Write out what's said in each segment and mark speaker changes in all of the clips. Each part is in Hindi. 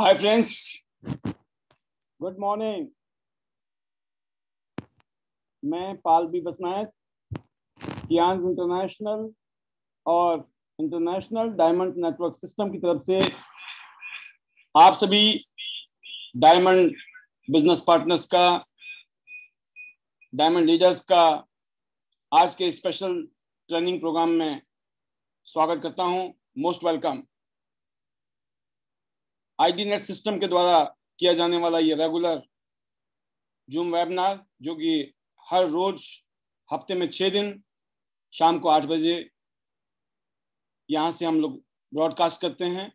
Speaker 1: Hi, friends. Good morning. मैं Pal B Basnayak Tiens international और इंटरनेशनल डायमंड नेटवर्क सिस्टम की तरफ से आप सभी डायमंड बिजनेस पार्टनर्स का डायमंड लीडर्स का आज के स्पेशल ट्रेनिंग प्रोग्राम में स्वागत करता हूं most welcome IT net system के द्वारा किया जाने वाला ये रेगुलर जूम वेबिनार जो कि हर रोज हफ्ते में छः दिन शाम को आठ बजे यहाँ से हम लोग ब्रॉडकास्ट करते हैं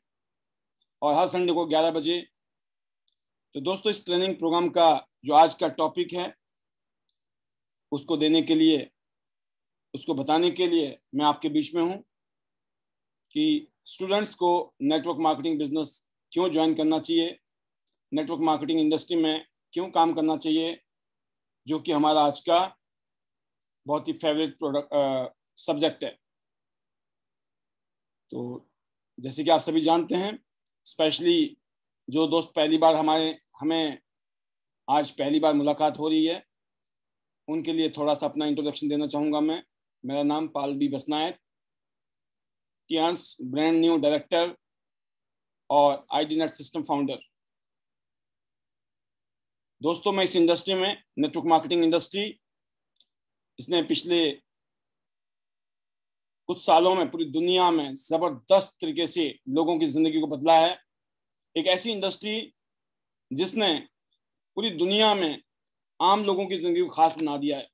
Speaker 1: और हर संडे को ग्यारह बजे तो दोस्तों इस ट्रेनिंग प्रोग्राम का जो आज का टॉपिक है उसको देने के लिए उसको बताने के लिए मैं आपके बीच में हूँ कि स्टूडेंट्स को नेटवर्क मार्केटिंग बिजनेस क्यों ज्वाइन करना चाहिए नेटवर्क मार्केटिंग इंडस्ट्री में क्यों काम करना चाहिए जो कि हमारा आज का बहुत ही फेवरेट प्रोडक्ट सब्जेक्ट है तो जैसे कि आप सभी जानते हैं स्पेशली जो दोस्त पहली बार हमारे हमें आज पहली बार मुलाकात हो रही है उनके लिए थोड़ा सा अपना इंट्रोडक्शन देना चाहूँगा मैं मेरा नाम Pal B Basnayak Tiens brand new director और I D net system founder दोस्तों मैं इस इंडस्ट्री में नेटवर्क मार्केटिंग इंडस्ट्री इसने पिछले कुछ सालों में पूरी दुनिया में ज़बरदस्त तरीके से लोगों की ज़िंदगी को बदला है एक ऐसी इंडस्ट्री जिसने पूरी दुनिया में आम लोगों की ज़िंदगी को खास बना दिया है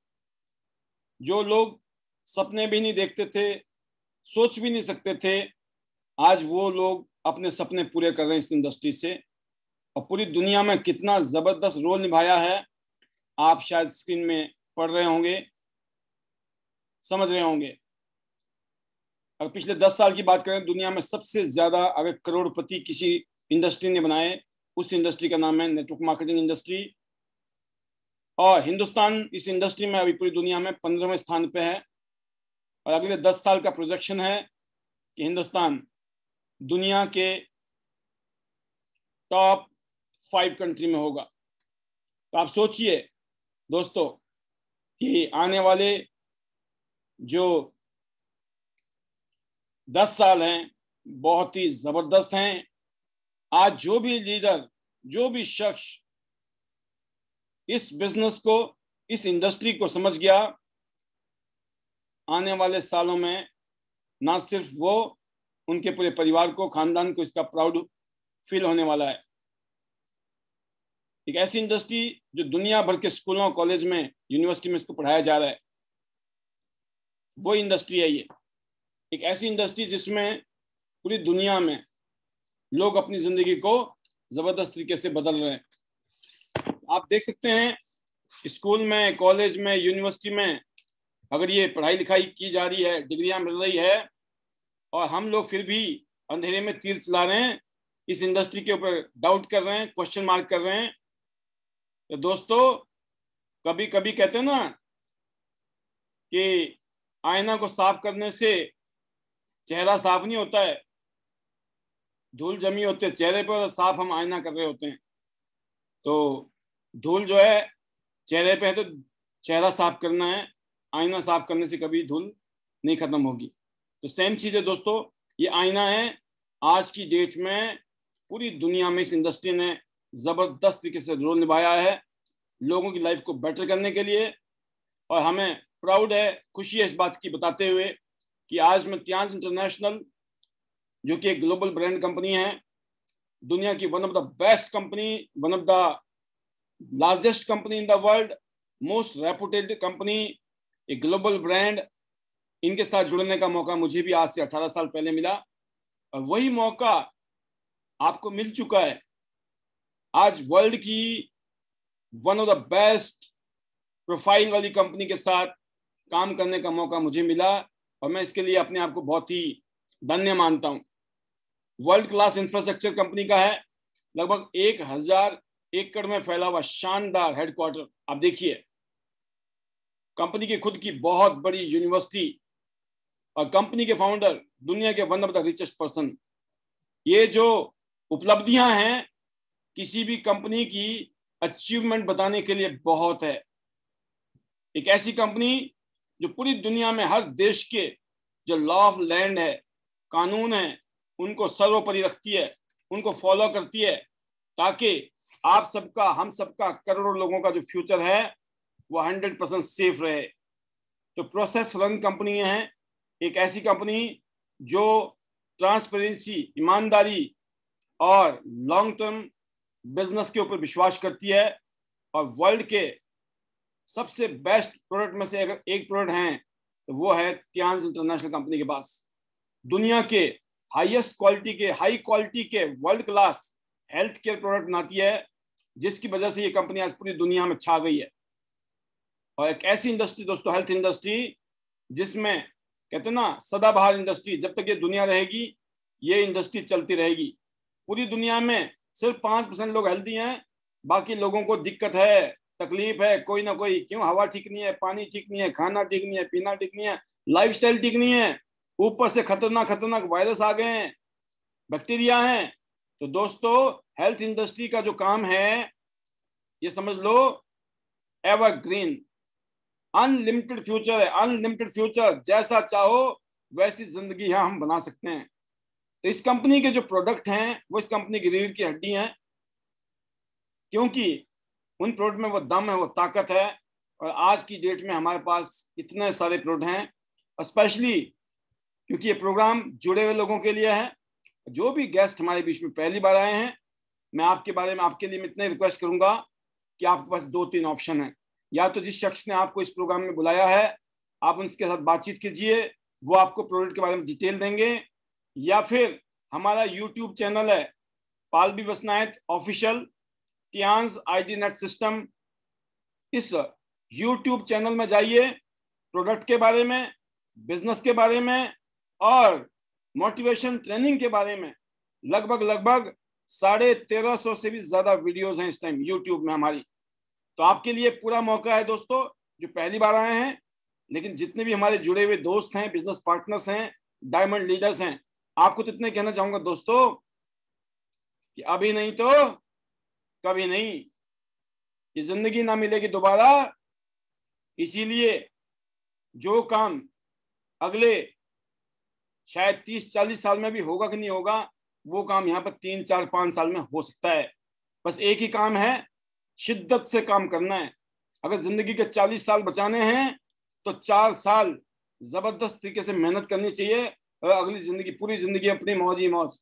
Speaker 1: जो लोग सपने भी नहीं देखते थे सोच भी नहीं सकते थे आज वो लोग अपने सपने पूरे कर रहे हैं इस इंडस्ट्री से और पूरी दुनिया में कितना ज़बरदस्त रोल निभाया है आप शायद स्क्रीन में पढ़ रहे होंगे समझ रहे होंगे अगर पिछले दस साल की बात करें दुनिया में सबसे ज़्यादा अगर करोड़पति किसी इंडस्ट्री ने बनाए उस इंडस्ट्री का नाम है नेटवर्क मार्केटिंग इंडस्ट्री और हिंदुस्तान इस इंडस्ट्री में अभी पूरी दुनिया में पंद्रहवें स्थान पे है और अगले दस साल का प्रोजेक्शन है कि हिंदुस्तान दुनिया के टॉप फाइव कंट्री में होगा तो आप सोचिए दोस्तों कि आने वाले जो दस साल हैं बहुत ही ज़बरदस्त हैं आज जो भी लीडर जो भी शख्स इस बिजनेस को इस इंडस्ट्री को समझ गया आने वाले सालों में ना सिर्फ वो उनके पूरे परिवार को खानदान को इसका प्राउड फील होने वाला है एक ऐसी इंडस्ट्री जो दुनिया भर के स्कूलों कॉलेज में यूनिवर्सिटी में इसको पढ़ाया जा रहा है वो इंडस्ट्री है ये एक ऐसी इंडस्ट्री जिसमें पूरी दुनिया में लोग अपनी जिंदगी को जबरदस्त तरीके से बदल रहे हैं आप देख सकते हैं स्कूल में कॉलेज में यूनिवर्सिटी में अगर ये पढ़ाई लिखाई की जा रही है डिग्रियां मिल रही है और हम लोग फिर भी अंधेरे में तीर चला रहे हैं इस इंडस्ट्री के ऊपर डाउट कर रहे हैं क्वेश्चन मार्क कर रहे हैं तो दोस्तों कभी कभी कहते हैं ना कि आईना को साफ करने से चेहरा साफ नहीं होता है धूल जमी होती है चेहरे पर साफ हम आईना कर रहे होते हैं तो धूल जो है चेहरे पे है तो चेहरा साफ करना है आईना साफ करने से कभी धूल नहीं खत्म होगी तो सेम चीज़ है दोस्तों ये आईना है आज की डेट में पूरी दुनिया में इस इंडस्ट्री ने ज़बरदस्त तरीके से रोल निभाया है लोगों की लाइफ को बेटर करने के लिए और हमें प्राउड है खुशी है इस बात की बताते हुए कि आज मैं त्याज इंटरनेशनल जो कि एक ग्लोबल ब्रांड कंपनी है दुनिया की one of the best company one of the largest company in the world most reputed company a global brand इनके साथ जुड़ने का मौका मुझे भी आज से अठारह साल पहले मिला और वही मौका आपको मिल चुका है आज वर्ल्ड की one of the best profile वाली कंपनी के साथ काम करने का मौका मुझे मिला और मैं इसके लिए अपने आप को बहुत ही धन्य मानता हूँ वर्ल्ड क्लास इंफ्रास्ट्रक्चर कंपनी का है लगभग एक हजार एकड़ में फैला हुआ शानदार हेडक्वार्टर आप देखिए कंपनी की खुद की बहुत बड़ी यूनिवर्सिटी और कंपनी के फाउंडर दुनिया के one of the richest person ये जो उपलब्धियां हैं किसी भी कंपनी की अचीवमेंट बताने के लिए बहुत है एक ऐसी कंपनी जो पूरी दुनिया में हर देश के जो लॉ ऑफ लैंड है कानून है उनको सर्वोपरि रखती है उनको फॉलो करती है ताकि आप सबका हम सबका करोड़ों लोगों का जो फ्यूचर है वो हंड्रेड परसेंट सेफ रहे तो प्रोसेस रन कंपनी है एक ऐसी कंपनी जो ट्रांसपेरेंसी ईमानदारी और लॉन्ग टर्म बिजनेस के ऊपर विश्वास करती है और वर्ल्ड के सबसे बेस्ट प्रोडक्ट में से अगर एक प्रोडक्ट हैं तो वो है ट्यांस इंटरनेशनल कंपनी के पास दुनिया के हाईएस्ट क्वालिटी के हाई क्वालिटी के world class health care product बनाती है जिसकी वजह से ये कंपनी आज पूरी दुनिया में छा गई है और एक ऐसी इंडस्ट्री दोस्तों हेल्थ इंडस्ट्री जिसमें कहते ना सदाबहार इंडस्ट्री जब तक ये दुनिया रहेगी ये इंडस्ट्री चलती रहेगी पूरी दुनिया में सिर्फ पांच परसेंट लोग हेल्दी हैं बाकी लोगों को दिक्कत है तकलीफ है कोई ना कोई क्यों हवा ठीक नहीं है पानी ठीक नहीं है खाना ठीक नहीं है पीना ठीक नहीं है लाइफ ठीक नहीं है ऊपर से खतरनाक खतरनाक वायरस आ गए हैं बैक्टीरिया हैं तो दोस्तों हेल्थ इंडस्ट्री का जो काम है ये समझ लो एवरग्रीन अनलिमिटेड फ्यूचर है अनलिमिटेड फ्यूचर जैसा चाहो वैसी जिंदगी यहाँ हम बना सकते हैं तो इस कंपनी के जो प्रोडक्ट हैं वो इस कंपनी की रीढ़ की हड्डी हैं क्योंकि उन प्रोडक्ट में वो दम है वो ताकत है और आज की डेट में हमारे पास इतने सारे प्रोडक्ट हैं स्पेशली क्योंकि ये प्रोग्राम जुड़े हुए लोगों के लिए है जो भी गेस्ट हमारे बीच में पहली बार आए हैं मैं आपके बारे में आपके लिए मैं इतना रिक्वेस्ट करूंगा कि आपके पास दो तीन ऑप्शन है या तो जिस शख्स ने आपको इस प्रोग्राम में बुलाया है आप उनके साथ बातचीत कीजिए वो आपको प्रोडक्ट के बारे में डिटेल देंगे या फिर हमारा यूट्यूब चैनल है B Basnayat official Tiens ID net system इस यूट्यूब चैनल में जाइए प्रोडक्ट के बारे में बिजनेस के बारे में और मोटिवेशन ट्रेनिंग के बारे में लगभग लगभग साढ़े तेरह सौ से भी ज़्यादा वीडियोस हैं इस टाइम यूट्यूब में हमारी तो आपके लिए पूरा मौका है दोस्तों जो पहली बार आए हैं लेकिन जितने भी हमारे जुड़े हुए दोस्त हैं बिजनेस पार्टनर्स हैं डायमंड लीडर्स हैं आपको तो इतने कहना चाहूंगा दोस्तों कि अभी नहीं तो कभी नहीं ये जिंदगी ना मिलेगी दोबारा इसीलिए जो काम अगले शायद तीस चालीस साल में भी होगा कि नहीं होगा वो काम यहाँ पर तीन चार पांच साल में हो सकता है बस एक ही काम है शिद्दत से काम करना है अगर जिंदगी के चालीस साल बचाने हैं तो चार साल जबरदस्त तरीके से मेहनत करनी चाहिए और अगली जिंदगी पूरी जिंदगी अपनी मौज ही मौज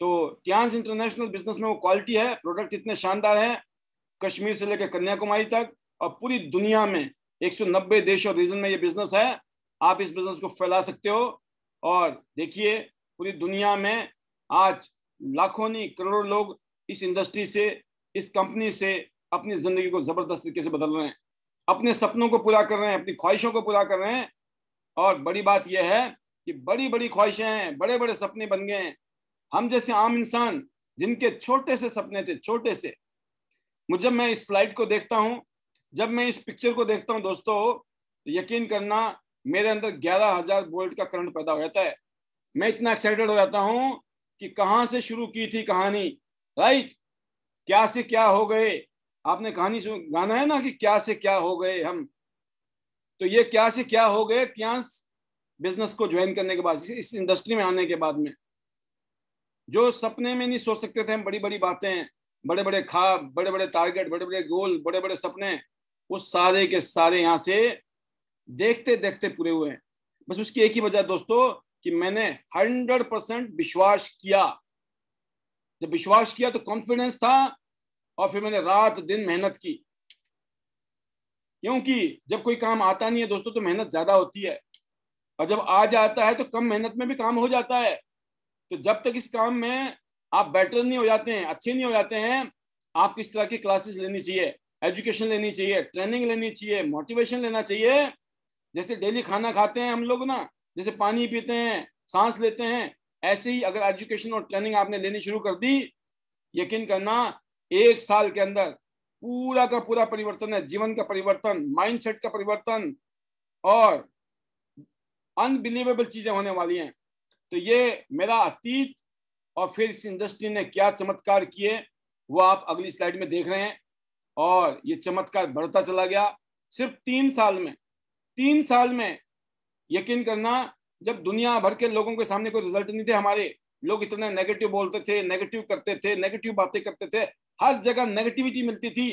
Speaker 1: तो ट्यांस इंटरनेशनल बिजनेस में वो क्वालिटी है प्रोडक्ट इतने शानदार हैं कश्मीर से लेकर कन्याकुमारी तक और पूरी दुनिया में 190 देश और रीजन में ये बिजनेस है आप इस बिजनेस को फैला सकते हो और देखिए पूरी दुनिया में आज लाखों नहीं करोड़ों लोग इस इंडस्ट्री से इस कंपनी से अपनी जिंदगी को जबरदस्त तरीके से बदल रहे हैं अपने सपनों को पूरा कर रहे हैं अपनी ख्वाहिशों को पूरा कर रहे हैं और बड़ी बात यह है कि बड़ी बड़ी ख्वाहिशें हैं बड़े बड़े सपने बन गए हैं हम जैसे आम इंसान जिनके छोटे से सपने थे छोटे से मुझे मैं इस स्लाइड को देखता हूँ जब मैं इस पिक्चर को देखता हूँ दोस्तों तो यकीन करना मेरे अंदर ग्यारह हजार वोल्ट का करंट पैदा हो जाता है मैं इतना एक्साइटेड हो जाता हूँ कि कहाँ से शुरू की थी कहानी राइट क्या से क्या हो गए आपने कहानी सुन गाना है ना कि क्या से क्या हो गए हम तो ये क्या से क्या हो गए क्या बिजनेस को ज्वाइन करने के बाद इस इंडस्ट्री में आने के बाद में जो सपने में नहीं सोच सकते थे हम बड़ी बड़ी बातें बड़े बड़े खाब बड़े बड़े टारगेट बड़े बड़े गोल बड़े बड़े सपने वो सारे के सारे यहाँ से देखते देखते पूरे हुए हैं बस उसकी एक ही वजह दोस्तों कि मैंने हंड्रेड परसेंट विश्वास किया जब विश्वास किया तो कॉन्फिडेंस था और फिर मैंने रात दिन मेहनत की क्योंकि जब कोई काम आता नहीं है दोस्तों तो मेहनत ज्यादा होती है और जब आ जाता है तो कम मेहनत में भी काम हो जाता है तो जब तक इस काम में आप बेटर नहीं हो जाते हैं अच्छे नहीं हो जाते हैं आप किस तरह की क्लासेस लेनी चाहिए एजुकेशन लेनी चाहिए ट्रेनिंग लेनी चाहिए मोटिवेशन लेना चाहिए जैसे डेली खाना खाते हैं हम लोग ना जैसे पानी पीते हैं सांस लेते हैं ऐसे ही अगर एजुकेशन और ट्रेनिंग आपने लेनी शुरू कर दी यकीन करना एक साल के अंदर पूरा का पूरा परिवर्तन है जीवन का परिवर्तन माइंडसेट का परिवर्तन और अनबिलीवेबल चीजें होने वाली हैं तो ये मेरा अतीत और फिर इस इंडस्ट्री ने क्या चमत्कार किए वो आप अगली स्लाइड में देख रहे हैं और ये चमत्कार बढ़ता चला गया सिर्फ तीन साल में तीन साल में यकीन करना जब दुनिया भर के लोगों के सामने कोई रिजल्ट नहीं थे हमारे लोग इतने नेगेटिव बोलते थे नेगेटिव करते थे नेगेटिव बातें करते थे हर जगह नेगेटिविटी मिलती थी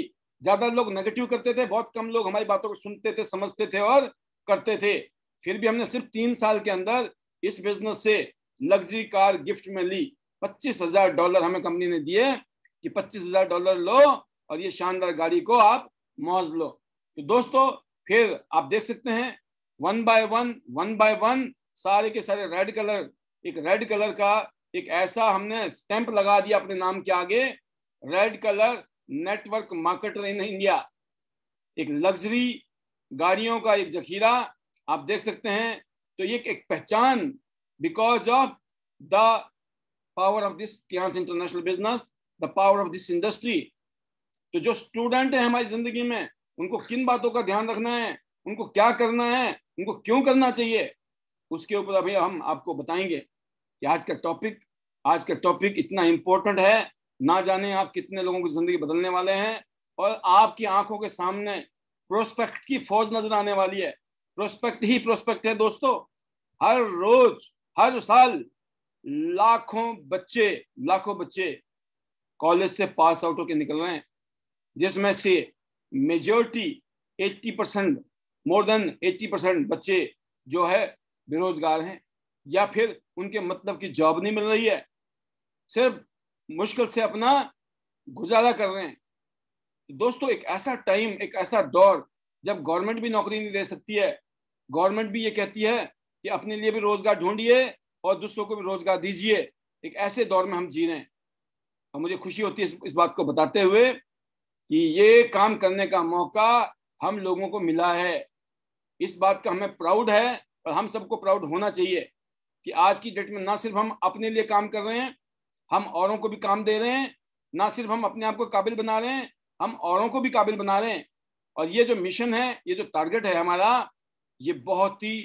Speaker 1: ज्यादा लोग नेगेटिव करते थे बहुत कम लोग हमारी बातों को सुनते थे समझते थे और करते थे फिर भी हमने सिर्फ तीन साल के अंदर इस बिजनेस से लग्जरी कार गिफ्ट में ली पच्चीस हजार डॉलर हमें कंपनी ने दिए कि पच्चीस हजार डॉलर लो और ये शानदार गाड़ी को आप मौज लो तो दोस्तों फिर आप देख सकते हैं one by one one by one सारे के सारे रेड कलर एक रेड कलर का एक ऐसा हमने स्टैंप लगा दिया अपने नाम के आगे red colour network marketer in India एक लग्जरी गाड़ियों का एक जखीरा आप देख सकते हैं तो ये एक पहचान because of the power of this Tiens international business the power of this industry तो जो स्टूडेंट है हमारी जिंदगी में उनको किन बातों का ध्यान रखना है उनको क्या करना है उनको क्यों करना चाहिए उसके ऊपर अभी हम आपको बताएंगे कि आज का टॉपिक आज का टॉपिक इतना इम्पोर्टेंट है ना जाने आप कितने लोगों की जिंदगी बदलने वाले हैं और आपकी आंखों के सामने प्रोस्पेक्ट की फौज नजर आने वाली है प्रोस्पेक्ट ही प्रोस्पेक्ट है दोस्तों हर रोज हर साल लाखों बच्चे लाखों बच्चे कॉलेज से पास आउट होकर निकल रहे हैं जिसमें से majority 80 percent more than 80 percent बच्चे जो है बेरोजगार हैं या फिर उनके मतलब की जॉब नहीं मिल रही है सिर्फ मुश्किल से अपना गुजारा कर रहे हैं दोस्तों एक ऐसा टाइम एक ऐसा दौर जब गवर्नमेंट भी नौकरी नहीं दे सकती है गवर्नमेंट भी ये कहती है कि अपने लिए भी रोजगार ढूंढिए और दूसरों को भी रोजगार दीजिए एक ऐसे दौर में हम जी रहे हैं और मुझे खुशी होती है इस, इस बात को बताते हुए कि ये काम करने का मौका हम लोगों को मिला है इस बात का हमें प्राउड है और हम सबको प्राउड होना चाहिए कि आज की डेट में ना सिर्फ हम अपने लिए काम कर रहे हैं हम औरों को भी काम दे रहे हैं ना सिर्फ हम अपने आप को काबिल बना रहे हैं हम औरों को भी काबिल बना रहे हैं और ये जो मिशन है ये जो टारगेट है हमारा ये बहुत ही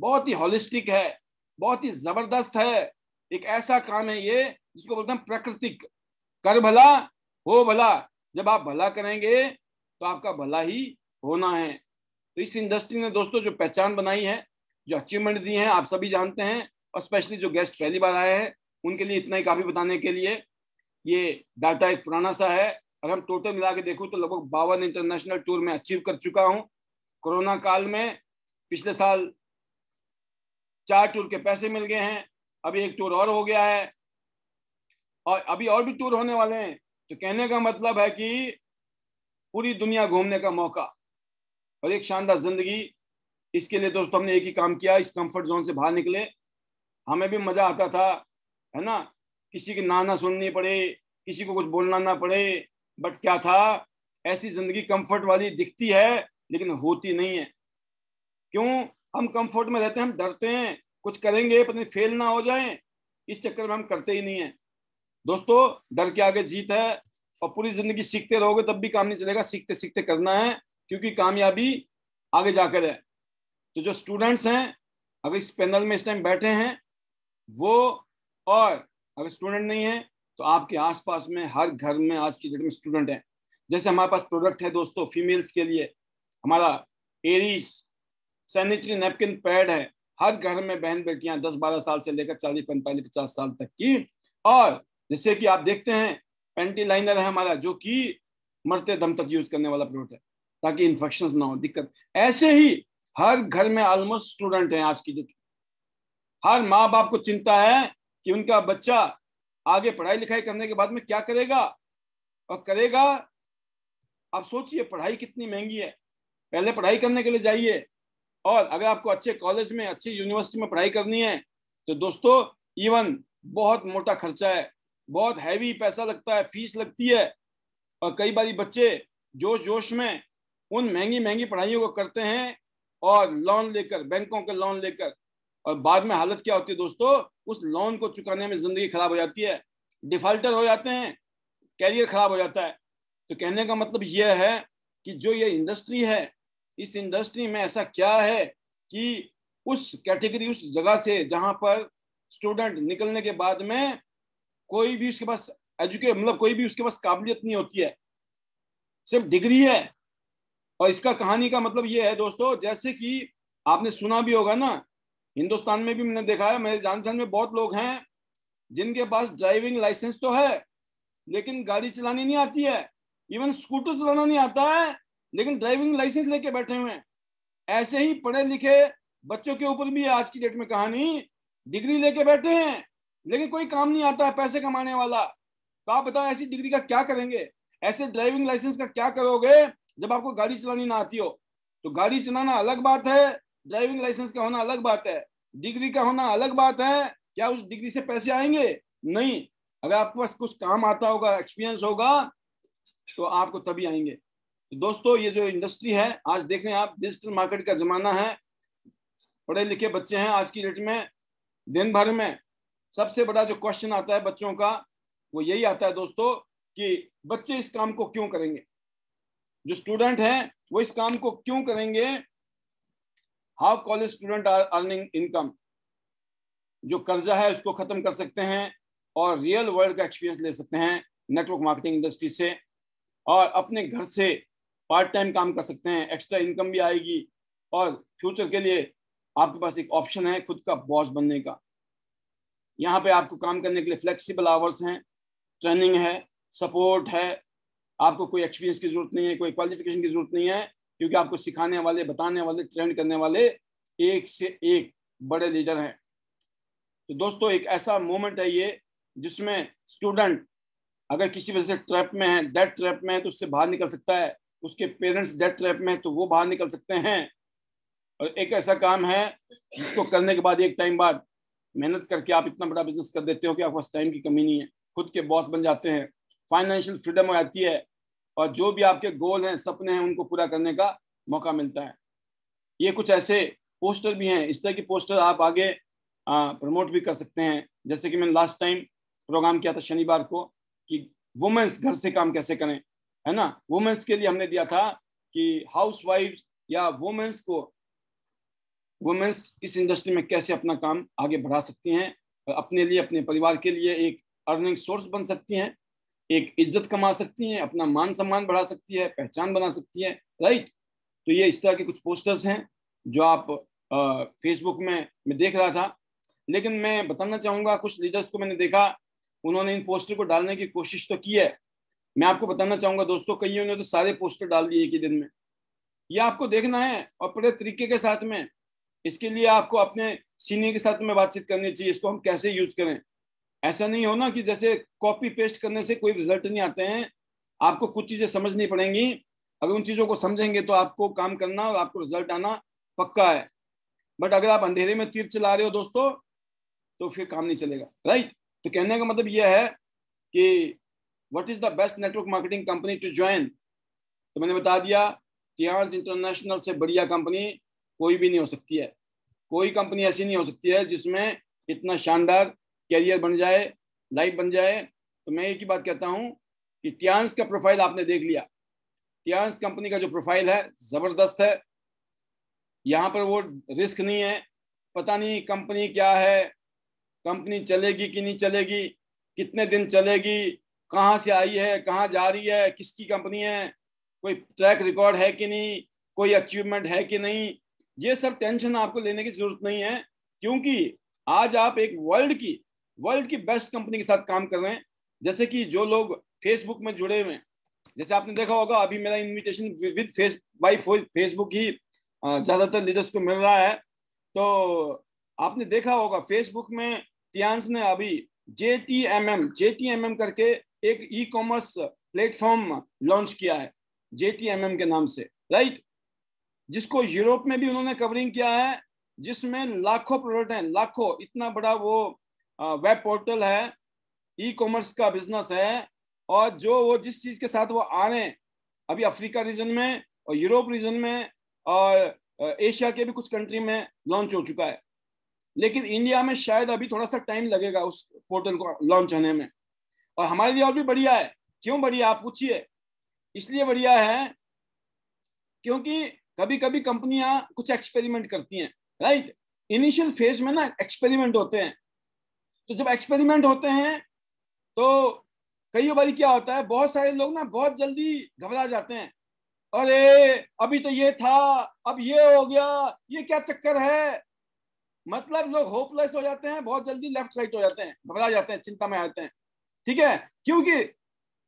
Speaker 1: बहुत ही हॉलिस्टिक है बहुत ही जबरदस्त है एक ऐसा काम है ये जिसको बोलते हैं प्राकृतिक कर भला हो भला जब आप भला करेंगे तो आपका भला ही होना है तो इस इंडस्ट्री ने दोस्तों जो पहचान बनाई है जो अचीवमेंट दिए हैं आप सभी जानते हैं और स्पेशली जो गेस्ट पहली बार आए हैं उनके लिए इतना ही काफ़ी बताने के लिए ये डाटा एक पुराना सा है अगर हम टोटल मिला के देखूँ तो लगभग बावन इंटरनेशनल टूर में अचीव कर चुका हूँ कोरोना काल में पिछले साल चार टूर के पैसे मिल गए हैं अभी एक टूर और हो गया है और अभी और भी टूर होने वाले हैं तो कहने का मतलब है कि पूरी दुनिया घूमने का मौका और एक शानदार जिंदगी इसके लिए दोस्तों हमने एक ही काम किया इस कंफर्ट जोन से बाहर निकले हमें भी मज़ा आता था है ना किसी की नाना सुननी पड़े किसी को कुछ बोलना ना पड़े बट क्या था ऐसी ज़िंदगी कंफर्ट वाली दिखती है लेकिन होती नहीं है क्यों हम कंफर्ट में रहते हैं हम डरते हैं कुछ करेंगे पता नहीं फेल ना हो जाए इस चक्कर में हम करते ही नहीं है दोस्तों डर के आगे जीत है और पूरी ज़िंदगी सीखते रहोगे तब भी काम नहीं चलेगा सीखते सीखते करना है क्योंकि कामयाबी आगे जाकर है तो जो स्टूडेंट्स हैं अगर इस पैनल में इस टाइम बैठे हैं वो और अगर स्टूडेंट नहीं है तो आपके आसपास में हर घर में आज की डेट में स्टूडेंट हैं जैसे हमारे पास प्रोडक्ट है दोस्तों फीमेल्स के लिए हमारा एरीज सैनिटरी नेपकिन पैड है हर घर में बहन बेटियां दस बारह साल से लेकर चालीस पैंतालीस पचास साल तक की और जैसे कि आप देखते हैं पेंटी लाइनर है हमारा जो कि मरते दम तक यूज करने वाला प्रोडक्ट है ताकि इन्फेक्शन ना हो दिक्कत ऐसे ही हर घर में ऑलमोस्ट स्टूडेंट हैं आज की डेट हर माँ बाप को चिंता है कि उनका बच्चा आगे पढ़ाई लिखाई करने के बाद में क्या करेगा और करेगा आप सोचिए पढ़ाई कितनी महंगी है पहले पढ़ाई करने के लिए जाइए और अगर आपको अच्छे कॉलेज में अच्छी यूनिवर्सिटी में पढ़ाई करनी है तो दोस्तों इवन बहुत मोटा खर्चा है बहुत हैवी पैसा लगता है फीस लगती है और कई बार बच्चे जोश जोश में उन महंगी महंगी पढ़ाइयों को करते हैं और लोन लेकर बैंकों के लोन लेकर और बाद में हालत क्या होती है दोस्तों उस लोन को चुकाने में जिंदगी खराब हो जाती है डिफॉल्टर हो जाते हैं कैरियर खराब हो जाता है तो कहने का मतलब यह है कि जो ये इंडस्ट्री है इस इंडस्ट्री में ऐसा क्या है कि उस कैटेगरी उस जगह से जहां पर स्टूडेंट निकलने के बाद में कोई भी उसके पास एजुकेट मतलब कोई भी उसके पास काबिलियत नहीं होती है सिर्फ डिग्री है और इसका कहानी का मतलब ये है दोस्तों जैसे कि आपने सुना भी होगा ना हिंदुस्तान में भी मैंने देखा है मेरे जान पहचान में बहुत लोग हैं जिनके पास ड्राइविंग लाइसेंस तो है लेकिन गाड़ी चलानी नहीं आती है इवन स्कूटर चलाना नहीं आता है लेकिन ड्राइविंग लाइसेंस लेके बैठे हुए हैं ऐसे ही पढ़े लिखे बच्चों के ऊपर भी आज की डेट में कहानी डिग्री लेके बैठे हैं लेकिन कोई काम नहीं आता है पैसे कमाने वाला तो आप बताओ ऐसी डिग्री का क्या करेंगे ऐसे ड्राइविंग लाइसेंस का क्या करोगे जब आपको गाड़ी चलानी ना आती हो तो गाड़ी चलाना अलग बात है ड्राइविंग लाइसेंस का होना अलग बात है डिग्री का होना अलग बात है क्या उस डिग्री से पैसे आएंगे नहीं अगर आपके पास कुछ काम आता होगा एक्सपीरियंस होगा तो आपको तभी आएंगे तो दोस्तों ये जो इंडस्ट्री है आज देख रहे हैं आप डिजिटल मार्केट का जमाना है पढ़े लिखे बच्चे हैं आज की डेट में दिन भर में सबसे बड़ा जो क्वेश्चन आता है बच्चों का वो यही आता है दोस्तों कि बच्चे इस काम को क्यों करेंगे जो स्टूडेंट हैं वो इस काम को क्यों करेंगे how college student are earning income जो कर्जा है उसको खत्म कर सकते हैं और रियल वर्ल्ड का एक्सपीरियंस ले सकते हैं नेटवर्क मार्केटिंग इंडस्ट्री से और अपने घर से पार्ट टाइम काम कर सकते हैं एक्स्ट्रा इनकम भी आएगी और फ्यूचर के लिए आपके पास एक ऑप्शन है खुद का बॉस बनने का यहाँ पे आपको काम करने के लिए फ्लेक्सिबल आवर्स हैं ट्रेनिंग है सपोर्ट है आपको कोई एक्सपीरियंस की जरूरत नहीं है कोई क्वालिफिकेशन की जरूरत नहीं है क्योंकि आपको सिखाने वाले बताने वाले ट्रेंड करने वाले एक से एक बड़े लीडर हैं तो दोस्तों एक ऐसा मोमेंट है ये जिसमें स्टूडेंट अगर किसी वजह से ट्रैप में है डेथ ट्रैप में है तो उससे बाहर निकल सकता है उसके पेरेंट्स डेथ ट्रैप में है तो वो बाहर निकल सकते हैं और एक ऐसा काम है जिसको करने के बाद एक टाइम बाद मेहनत करके आप इतना बड़ा बिजनेस कर देते हो कि आपके पास टाइम की कमी नहीं है खुद के बॉस बन जाते हैं फाइनेंशियल फ्रीडम हो जाती है और जो भी आपके गोल हैं सपने हैं उनको पूरा करने का मौका मिलता है ये कुछ ऐसे पोस्टर भी हैं इस तरह के पोस्टर आप आगे प्रमोट भी कर सकते हैं जैसे कि मैंने लास्ट टाइम प्रोग्राम किया था शनिवार को कि वुमेंस घर से काम कैसे करें है ना वुमेंस के लिए हमने दिया था कि हाउस वाइफ या वुमेंस को वुमेंस इस इंडस्ट्री में कैसे अपना काम आगे बढ़ा सकती हैं अपने लिए अपने परिवार के लिए एक अर्निंग सोर्स बन सकती हैं एक इज्जत कमा सकती हैं अपना मान सम्मान बढ़ा सकती है पहचान बना सकती है राइट तो ये इस तरह के कुछ पोस्टर्स हैं जो आप फेसबुक में मैं देख रहा था लेकिन मैं बताना चाहूँगा कुछ लीडर्स को मैंने देखा उन्होंने इन पोस्टर को डालने की कोशिश तो की है मैं आपको बताना चाहूँगा दोस्तों कईयों ने तो सारे पोस्टर डाल दिए एक ही दिन में ये आपको देखना है और पूरे तरीके के साथ में इसके लिए आपको अपने सीनियर के साथ में बातचीत करनी चाहिए इसको हम कैसे यूज करें ऐसा नहीं हो ना कि जैसे कॉपी पेस्ट करने से कोई रिजल्ट नहीं आते हैं आपको कुछ चीज़ें समझनी पड़ेंगी अगर उन चीज़ों को समझेंगे तो आपको काम करना और आपको रिजल्ट आना पक्का है बट अगर आप अंधेरे में तीर चला रहे हो दोस्तों तो फिर काम नहीं चलेगा राइट तो कहने का मतलब यह है कि what is the best network marketing company to join तो मैंने बता दिया टियांस इंटरनेशनल से बढ़िया कंपनी कोई भी नहीं हो सकती है कोई कंपनी ऐसी नहीं हो सकती है जिसमें इतना शानदार कैरियर बन जाए लाइफ बन जाए तो मैं एक ही बात कहता हूँ कि टियांस का प्रोफाइल आपने देख लिया टियांस कंपनी का जो प्रोफाइल है ज़बरदस्त है यहाँ पर वो रिस्क नहीं है पता नहीं कंपनी क्या है कंपनी चलेगी कि नहीं चलेगी कितने दिन चलेगी कहाँ से आई है कहाँ जा रही है किसकी कंपनी है कोई ट्रैक रिकॉर्ड है कि नहीं कोई अचीवमेंट है कि नहीं ये सब टेंशन आपको लेने की जरूरत नहीं है क्योंकि आज आप एक वर्ल्ड की वर्ल्ड की बेस्ट कंपनी के साथ काम कर रहे हैं जैसे कि जो लोग फेसबुक में जुड़े हुए हैं जैसे आपने देखा होगा अभी मेरा invitation with face by Facebook ही ज़्यादातर लीडर्स को मिल रहा है तो आपने देखा होगा फेसबुक में टियांस ने अभी J T M M J T M M करके एक ई कॉमर्स प्लेटफॉर्म लॉन्च किया है जे टी एम एम के नाम से राइट जिसको यूरोप में भी उन्होंने कवरिंग किया है जिसमें लाखों प्रोडक्ट हैं लाखों इतना बड़ा वो वेब हाँ, पोर्टल है ई कॉमर्स का बिजनेस है और जो वो जिस चीज़ के साथ वो आ रहे हैं अभी अफ्रीका रीजन में और यूरोप रीजन में और एशिया के भी कुछ कंट्री में लॉन्च हो चुका है लेकिन इंडिया में शायद अभी थोड़ा सा टाइम लगेगा उस पोर्टल को लॉन्च होने में और हमारे लिए और भी बढ़िया है क्यों बढ़िया आप पूछिए इसलिए बढ़िया है क्योंकि कभी कभी कंपनियां कुछ एक्सपेरिमेंट करती हैं राइट इनिशियल फेज में ना एक्सपेरिमेंट होते हैं तो जब एक्सपेरिमेंट होते हैं तो कई बार क्या होता है बहुत सारे लोग ना बहुत जल्दी घबरा जाते हैं अरे अभी तो ये था अब ये हो गया ये क्या चक्कर है मतलब लोग होपलेस हो जाते हैं बहुत जल्दी लेफ्ट राइट हो जाते हैं घबरा जाते हैं चिंता में आते हैं ठीक है क्योंकि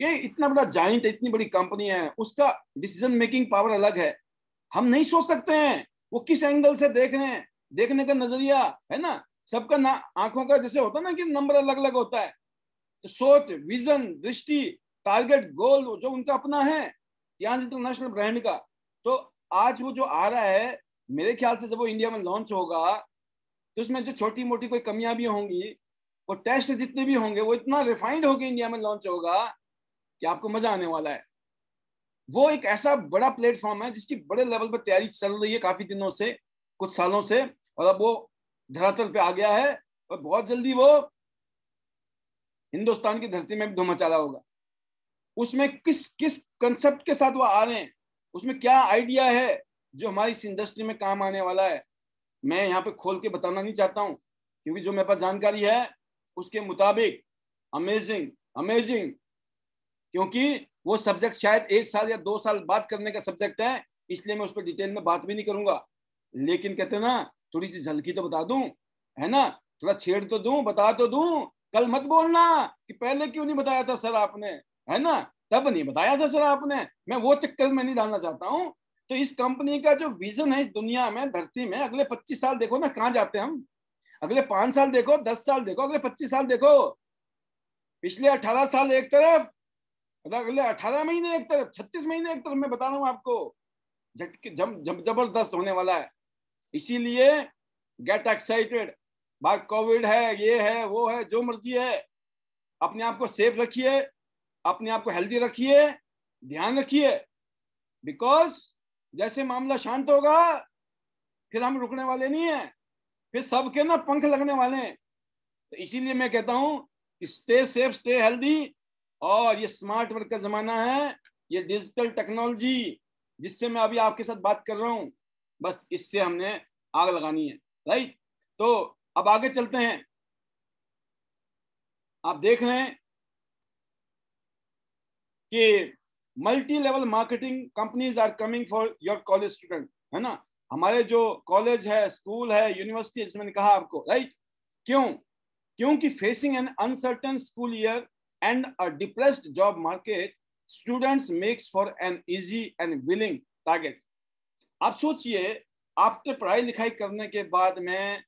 Speaker 1: ये इतना बड़ा जाइंट है इतनी बड़ी कंपनी है उसका डिसीजन मेकिंग पावर अलग है हम नहीं सोच सकते हैं वो किस एंगल से देख रहे हैं देखने का नजरिया है ना सबका ना आंखों का जैसे होता ना कि नंबर अलग अलग होता है तो सोच विजन दृष्टि टारगेट गोल जो उनका अपना है यान इंटरनेशनल ब्रांड का तो आज वो जो आ रहा है मेरे ख्याल से जब वो इंडिया में लॉन्च होगा तो उसमें जो छोटी मोटी कोई कमियां भी होंगी और टेस्ट जितने भी होंगे वो इतना रिफाइंड होकर इंडिया में लॉन्च होगा कि आपको मजा आने वाला है वो एक ऐसा बड़ा प्लेटफॉर्म है जिसकी बड़े लेवल पर तैयारी चल रही है काफी दिनों से कुछ सालों से और अब वो धरातल पे आ गया है और बहुत जल्दी वो हिंदुस्तान की धरती में भी धुआं होगा उसमें किस किस कंसेप्ट के साथ वो आ रहे हैं उसमें क्या आइडिया है जो हमारी इस इंडस्ट्री में काम आने वाला है मैं यहाँ पे खोल के बताना नहीं चाहता हूँ क्योंकि जो मेरे पास जानकारी है उसके मुताबिक अमेजिंग अमेजिंग क्योंकि वो सब्जेक्ट शायद एक साल या दो साल बाद करने का सब्जेक्ट है इसलिए मैं उस पर डिटेल में बात भी नहीं करूंगा लेकिन कहते ना थोड़ी सी झलकी तो बता दूं है ना थोड़ा छेड़ तो दूं बता तो दूं कल मत बोलना कि पहले क्यों नहीं बताया था सर आपने है ना तब नहीं बताया था सर आपने मैं वो चक्कर में नहीं डालना चाहता हूँ तो इस कंपनी का जो विजन है इस दुनिया में धरती में अगले पच्चीस साल देखो ना कहाँ जाते हैं हम अगले पांच साल देखो दस साल देखो अगले पच्चीस साल देखो पिछले अठारह साल एक तरफ मतलब अगले अठारह महीने एक तरफ छत्तीस महीने एक तरफ मैं बता रहा हूँ आपको झटके जब जबरदस्त होने वाला है इसीलिए गेट एक्साइटेड बार कोविड है ये है वो है जो मर्जी है अपने आप को सेफ रखिए अपने आप को हेल्दी रखिए ध्यान रखिए बिकॉज जैसे मामला शांत होगा फिर हम रुकने वाले नहीं है फिर सबके ना पंख लगने वाले हैं तो इसीलिए मैं कहता हूं स्टे सेफ स्टे हेल्दी और ये स्मार्ट वर्क का जमाना है ये डिजिटल टेक्नोलॉजी जिससे मैं अभी आपके साथ बात कर रहा हूं बस इससे हमने आग लगानी है राइट तो अब आगे चलते हैं आप देख रहे हैं कि multi level marketing companies are coming for your college student है ना हमारे जो कॉलेज है स्कूल है यूनिवर्सिटी जैसे मैंने कहा आपको राइट क्यों क्योंकि facing an uncertain school year and a depressed job market students makes for an easy and willing target आप सोचिए आपने पढ़ाई लिखाई करने के बाद में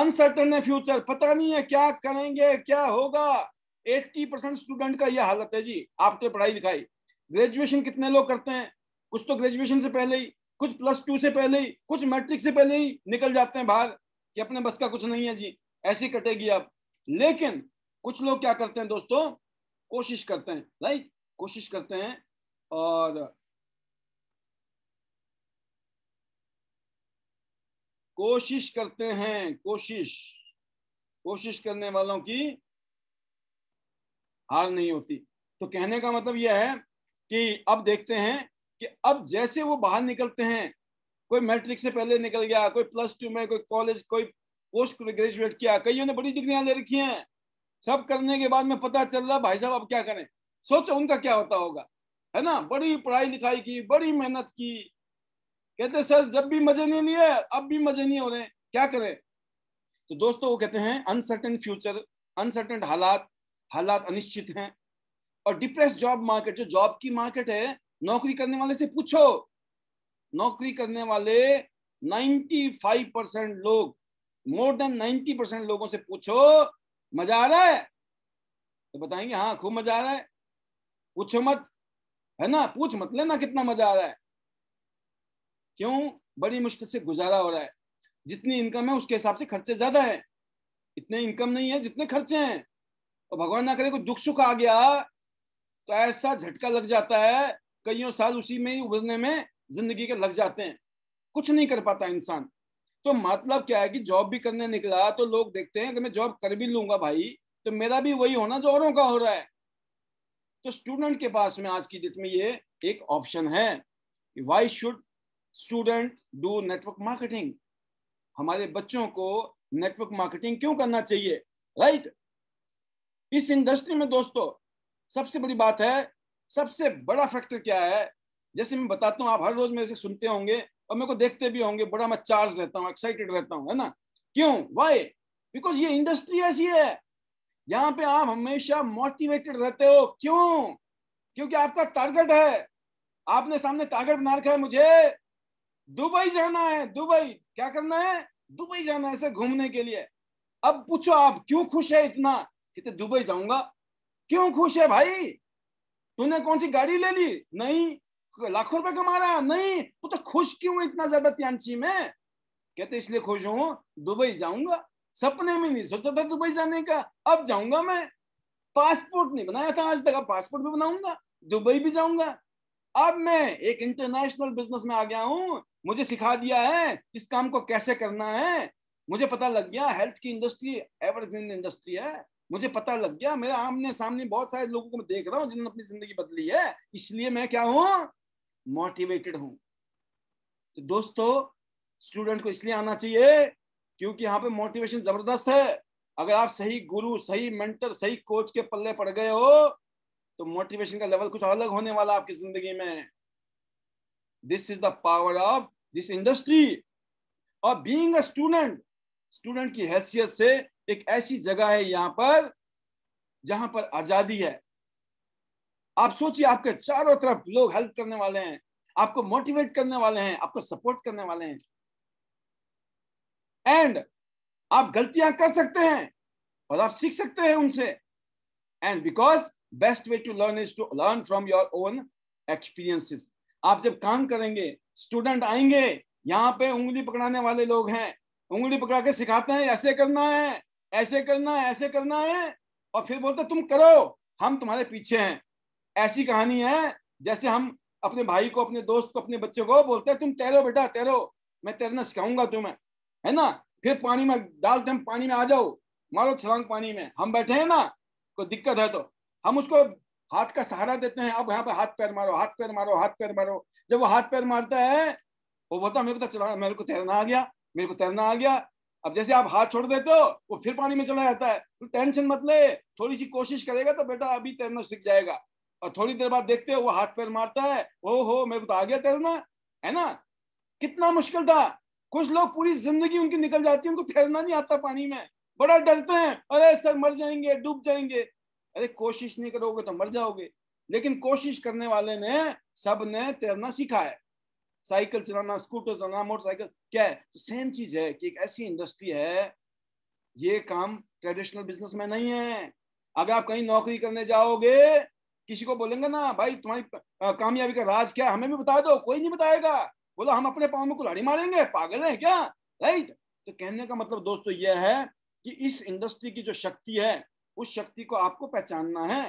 Speaker 1: अनसर्टन है फ्यूचर पता नहीं है क्या करेंगे क्या होगा 80 परसेंट स्टूडेंट का यह हालत है जी आपने पढ़ाई लिखाई ग्रेजुएशन कितने लोग करते हैं कुछ तो ग्रेजुएशन से पहले ही कुछ प्लस टू से पहले ही कुछ मैट्रिक से पहले ही निकल जाते हैं बाहर कि अपने बस का कुछ नहीं है जी ऐसी कटेगी आप लेकिन कुछ लोग क्या करते हैं दोस्तों कोशिश करते हैं राइट कोशिश करते हैं और कोशिश करते हैं कोशिश कोशिश करने वालों की हार नहीं होती तो कहने का मतलब यह है कि अब देखते हैं कि अब जैसे वो बाहर निकलते हैं कोई मैट्रिक से पहले निकल गया कोई प्लस टू में कोई कॉलेज कोई पोस्ट ग्रेजुएट किया कईयों ने बड़ी डिग्रियां ले रखी हैं सब करने के बाद में पता चल रहा भाई साहब अब क्या करें सोचो उनका क्या होता होगा है ना बड़ी पढ़ाई लिखाई की बड़ी मेहनत की कहते सर जब भी मजे नहीं लिए अब भी मजे नहीं हो रहे क्या करें तो दोस्तों वो कहते हैं अनसर्टेन फ्यूचर अनसर्टेन हालात हालात अनिश्चित हैं और डिप्रेस जॉब मार्केट जो जॉब की मार्केट है नौकरी करने वाले से पूछो नौकरी करने वाले 95 परसेंट लोग मोर देन 90 परसेंट लोगों से पूछो मजा आ रहा है तो बताएंगे हाँ खूब मजा आ रहा है पूछो मत है ना पूछ मत लेना कितना मजा आ रहा है क्यों बड़ी मुश्किल से गुजारा हो रहा है जितनी इनकम है उसके हिसाब से खर्चे ज्यादा है इतने इनकम नहीं है जितने खर्चे हैं और भगवान ना करे कोई दुख सुख आ गया तो ऐसा झटका लग जाता है कईयों साल उसी में ही उभरने में जिंदगी के लग जाते हैं कुछ नहीं कर पाता इंसान तो मतलब क्या है कि जॉब भी करने निकला तो लोग देखते हैं कि मैं जॉब कर भी लूंगा भाई तो मेरा भी वही होना जो औरों का हो रहा है तो स्टूडेंट के पास में आज की डेट में ये एक ऑप्शन है why should student do network marketing हमारे बच्चों को नेटवर्क मार्केटिंग क्यों करना चाहिए राइट right? इस इंडस्ट्री में दोस्तों सबसे बड़ी बात है सबसे बड़ा फैक्टर क्या है जैसे मैं बताता हूँ आप हर रोज मेरे से सुनते होंगे और मेरे को देखते भी होंगे बड़ा मैं चार्ज रहता हूँ एक्साइटेड रहता हूँ है ना क्यों वाई बिकॉज ये इंडस्ट्री ऐसी है यहाँ पे आप हमेशा मोटिवेटेड रहते हो क्यों क्योंकि आपका टारगेट है आपने सामने टारगेट बना रखा है मुझे दुबई जाना है दुबई क्या करना है दुबई जाना है ऐसे घूमने के लिए अब पूछो आप क्यों खुश है इतना कहते दुबई जाऊंगा क्यों खुश है भाई तूने कौन सी गाड़ी ले ली नहीं लाखों रुपए कमा रहा नहीं तू तो खुश क्यों है इतना ज्यादा त्यांची में कहते इसलिए खुश हूं दुबई जाऊंगा सपने में नहीं सोचा था दुबई जाने का अब जाऊंगा मैं पासपोर्ट नहीं बनाया था आज तक अब पासपोर्ट भी बनाऊंगा दुबई भी जाऊंगा अब मैं एक इंटरनेशनल बिजनेस में आ गया हूं मुझे सिखा दिया है इस काम को कैसे करना है मुझे पता लग गया हेल्थ की इंडस्ट्री एवरग्रीन इंडस्ट्री है मुझे पता लग गया मेरे आमने सामने बहुत सारे लोगों को मैं देख रहा हूँ जिन्होंने अपनी जिंदगी बदली है इसलिए मैं क्या हूँ मोटिवेटेड हूँ तो दोस्तों स्टूडेंट को इसलिए आना चाहिए क्योंकि यहाँ पे मोटिवेशन जबरदस्त है अगर आप सही गुरु सही मेंटर सही कोच के पल्ले पड़ गए हो तो मोटिवेशन का लेवल कुछ अलग होने वाला आपकी जिंदगी में this is the power of this industry और बीइंग अ स्टूडेंट स्टूडेंट की हैसियत से एक ऐसी जगह है यहां पर जहां पर आजादी है आप सोचिए आपके चारों तरफ लोग हेल्प करने वाले हैं आपको मोटिवेट करने वाले हैं आपको सपोर्ट करने वाले हैं एंड आप गलतियां कर सकते हैं और आप सीख सकते हैं उनसे and because best way to learn is to learn from your own experiences आप जब काम करेंगे स्टूडेंट आएंगे यहाँ पे उंगली पकड़ाने वाले लोग हैं उंगली पकड़ा के सिखाते हैं ऐसे करना है ऐसे करना है ऐसे करना है और फिर बोलते तुम करो हम तुम्हारे पीछे हैं ऐसी कहानी है जैसे हम अपने भाई को अपने दोस्त को अपने बच्चे को बोलते हैं तुम तैरो बेटा तैरो मैं तैरना सिखाऊंगा तुम्हें है ना फिर पानी में डालते हम पानी में आ जाओ मारो छलांग पानी में हम बैठे हैं ना कोई दिक्कत है तो हम उसको हाथ का सहारा देते हैं अब यहाँ पे हाथ पैर मारो हाथ पैर मारो हाथ पैर मारो जब वो हाथ पैर मारता है वो बोलता मेरे को तो चला मेरे को तैरना आ गया मेरे को तैरना आ गया अब जैसे आप हाथ छोड़ देते हो वो फिर पानी में चला जाता है तो टेंशन मत ले थोड़ी सी कोशिश करेगा तो बेटा अभी तैरना सीख जाएगा और थोड़ी देर बाद देखते हो वो हाथ पैर मारता है ओ हो मेरे को तो आ गया तैरना है ना कितना मुश्किल था कुछ लोग पूरी जिंदगी उनकी निकल जाती है उनको तैरना नहीं आता पानी में बड़ा डरते हैं अरे सर मर जाएंगे डूब जाएंगे अरे कोशिश नहीं करोगे तो मर जाओगे लेकिन कोशिश करने वाले ने सब ने तैरना सीखा है साइकिल चलाना स्कूटर चलाना मोटरसाइकिल क्या है तो सेम चीज है कि एक ऐसी इंडस्ट्री है ये काम ट्रेडिशनल बिजनेस में नहीं है अगर आप कहीं नौकरी करने जाओगे किसी को बोलेंगे ना भाई तुम्हारी कामयाबी का राज क्या हमें भी बता दो कोई नहीं बताएगा बोला हम अपने पाँव में कुल्हाड़ी मारेंगे पागल है क्या राइट तो कहने का मतलब दोस्तों यह है कि इस इंडस्ट्री की जो शक्ति है उस शक्ति को आपको पहचानना है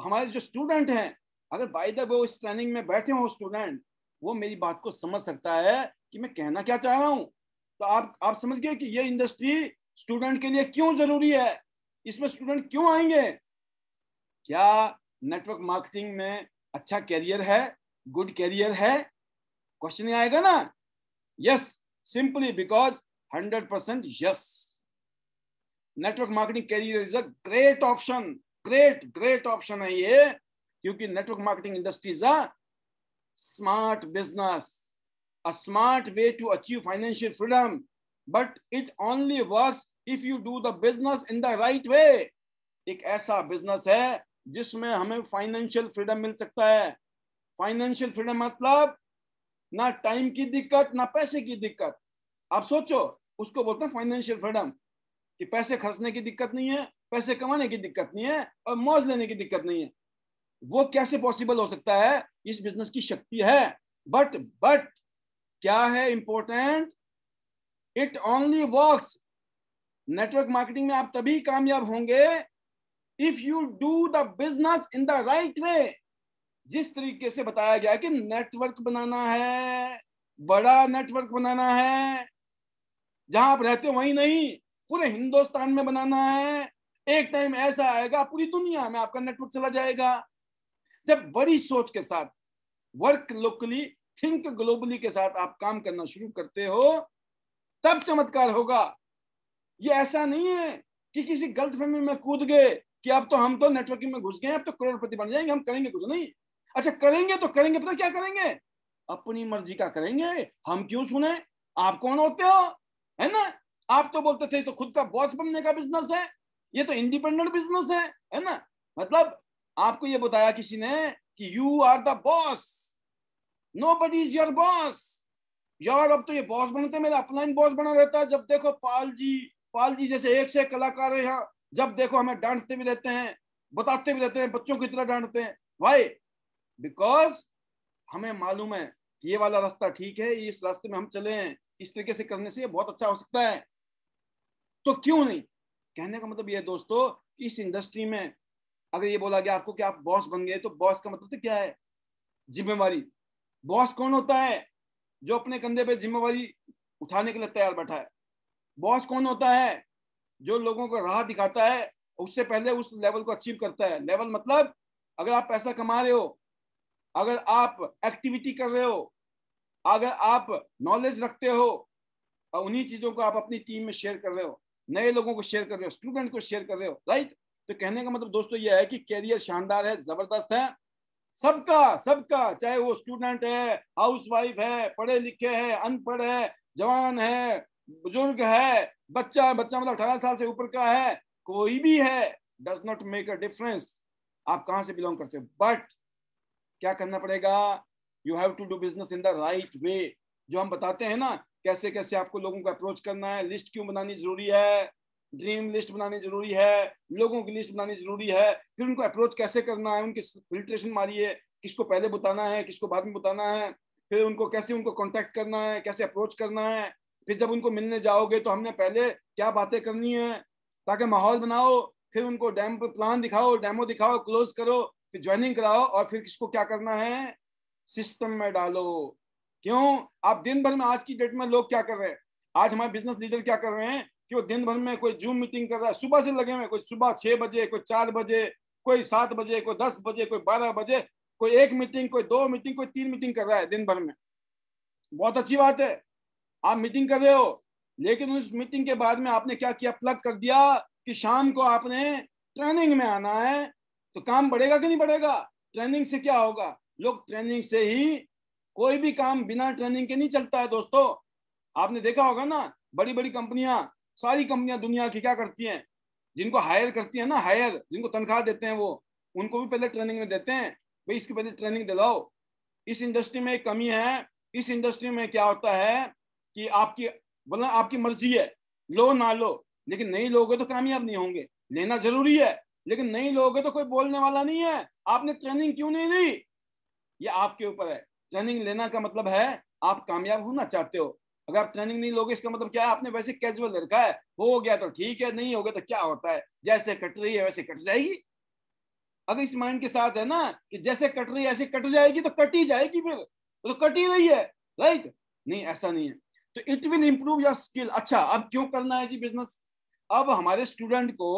Speaker 1: हमारे जो स्टूडेंट हैं अगर बाय द वो इस ट्रेनिंग में बैठे हो स्टूडेंट वो मेरी बात को समझ सकता है कि मैं कहना क्या चाह रहा हूँ तो आप आप समझ गए कि ये इंडस्ट्री स्टूडेंट के लिए क्यों जरूरी है इसमें स्टूडेंट क्यों आएंगे क्या नेटवर्क मार्केटिंग में अच्छा कैरियर है गुड कैरियर है क्वेश्चन आएगा ना yes simply because hundred percent yes network marketing career is a great option great great option है ये क्योंकि network marketing industry is a smart business a smart way to achieve financial freedom but it only works if you do the business in the right way एक ऐसा बिजनेस है जिसमें हमें फाइनेंशियल फ्रीडम मिल सकता है फाइनेंशियल फ्रीडम मतलब ना टाइम की दिक्कत ना पैसे की दिक्कत आप सोचो उसको बोलते हैं फाइनेंशियल फ्रीडम कि पैसे खर्चने की दिक्कत नहीं है पैसे कमाने की दिक्कत नहीं है और मौज लेने की दिक्कत नहीं है वो कैसे पॉसिबल हो सकता है इस बिजनेस की शक्ति है बट बट क्या है important it only work network marketing में आप तभी कामयाब होंगे if you do the business in the right way जिस तरीके से बताया गया कि नेटवर्क बनाना है बड़ा नेटवर्क बनाना है जहां आप रहते हो वहीं नहीं पूरे हिंदुस्तान में बनाना है एक टाइम ऐसा आएगा पूरी दुनिया में आपका नेटवर्क चला जाएगा जब बड़ी सोच के साथ वर्क लोकली थिंक ग्लोबली के साथ आप काम करना शुरू करते हो तब चमत्कार होगा ये ऐसा नहीं है कि किसी गलत फहमी में कूद गए कि अब तो हम तो नेटवर्किंग में घुस गए अब तो करोड़पति बन जाएंगे हम करेंगे कुछ नहीं अच्छा करेंगे तो करेंगे पता क्या करेंगे अपनी मर्जी का करेंगे हम क्यों सुने आप कौन होते हो है ना आप तो बोलते थे तो खुद का बॉस बनने का बिजनेस है ये तो इंडिपेंडेंट बिजनेस है है ना मतलब आपको ये बताया किसी ने कि you are the boss nobody is your boss यार अब तो ये बॉस बनते तो मेरा अपना ही बॉस बना रहता है जब देखो पाल जी पाल जी जैसे एक से एक कलाकार है यहाँ जब देखो हमें डांटते भी रहते हैं बताते भी रहते हैं बच्चों की तरह डांटते हैं वाई बिकॉज हमें मालूम है ये वाला रास्ता ठीक है इस रास्ते में हम चले हैं इस तरीके से करने से बहुत अच्छा हो सकता है तो क्यों नहीं कहने का मतलब ये है दोस्तों इस इंडस्ट्री में अगर ये बोला गया आपको कि आप बॉस बन गए तो बॉस का मतलब तो क्या है जिम्मेवारी बॉस कौन होता है जो अपने कंधे पे जिम्मेवारी उठाने के लिए तैयार बैठा है बॉस कौन होता है जो लोगों को राह दिखाता है उससे पहले उस लेवल को अचीव करता है लेवल मतलब अगर आप पैसा कमा रहे हो अगर आप एक्टिविटी कर रहे हो अगर आप नॉलेज रखते हो और उन्हीं चीज़ों को आप अपनी टीम में शेयर कर रहे हो नए लोगों को शेयर कर रहे हो स्टूडेंट को शेयर कर रहे हो राइट तो कहने का मतलब दोस्तों ये है कि कैरियर शानदार है जबरदस्त है सबका सबका चाहे वो स्टूडेंट है हाउस वाइफ है पढ़े लिखे है अनपढ़ है जवान है बुजुर्ग है बच्चा है बच्चा मतलब अठारह साल से ऊपर का है कोई भी है does not make a difference आप कहां से बिलोंग करते हो बट क्या करना पड़ेगा you have to do business in the right way जो हम बताते हैं ना कैसे कैसे आपको लोगों को अप्रोच करना है लिस्ट क्यों बनानी जरूरी है ड्रीम लिस्ट बनानी जरूरी है लोगों की लिस्ट बनानी जरूरी है फिर उनको अप्रोच कैसे करना है उनकी फिल्ट्रेशन मारिए किसको पहले बताना है किसको बाद में बताना है फिर उनको कैसे उनको कॉन्टैक्ट करना है कैसे अप्रोच करना है फिर जब उनको मिलने जाओगे तो हमने पहले क्या बातें करनी है ताकि माहौल बनाओ फिर उनको डैम प्लान दिखाओ डैमो दिखाओ क्लोज करो फिर ज्वाइनिंग कराओ और फिर किसको क्या करना है सिस्टम में डालो क्यों आप दिन भर में आज की डेट में लोग क्या कर रहे हैं आज हमारे बिजनेस लीडर क्या कर रहे हैं कि वो दिन भर में कोई जूम मीटिंग कर रहा है सुबह से लगे हुए कोई सुबह छह बजे कोई चार बजे कोई सात बजे कोई दस बजे कोई बारह बजे कोई एक मीटिंग कोई दो मीटिंग कोई तीन मीटिंग कर रहा है दिन भर में बहुत अच्छी बात है आप मीटिंग कर रहे हो लेकिन उस मीटिंग के बाद में आपने क्या किया प्लग कर दिया कि शाम को आपने ट्रेनिंग में आना है तो काम बढ़ेगा कि नहीं बढ़ेगा ट्रेनिंग से क्या होगा लोग ट्रेनिंग से ही कोई भी काम बिना ट्रेनिंग के नहीं चलता है दोस्तों आपने देखा होगा ना बड़ी बड़ी कंपनियां सारी कंपनियां दुनिया की क्या करती हैं जिनको हायर करती है ना हायर जिनको तनख्वाह देते हैं वो उनको भी पहले ट्रेनिंग में देते हैं भाई इसके पहले ट्रेनिंग दिलाओ इस इंडस्ट्री में एक कमी है इस इंडस्ट्री में क्या होता है कि आपकी बोला आपकी मर्जी है लो ना लो लेकिन नहीं लोगे तो कामयाब नहीं होंगे लेना जरूरी है लेकिन नहीं लोगे तो कोई बोलने वाला नहीं है आपने ट्रेनिंग क्यों नहीं ली ये आपके ऊपर है ट्रेनिंग लेना का मतलब है आप कामयाब होना चाहते हो अगर आप ट्रेनिंग नहीं लोगे इसका मतलब क्या है आपने वैसे कैजुअल रखा है हो गया तो ठीक है नहीं हो गया तो क्या होता है जैसे कट रही है वैसे कट जाएगी अगर इस माइंड के साथ है ना कि जैसे कट रही है ऐसे कट जाएगी तो कट ही जाएगी फिर तो कट ही रही है राइट नहीं ऐसा नहीं है तो it will improve your skill अच्छा अब क्यों करना है जी बिजनेस अब हमारे स्टूडेंट को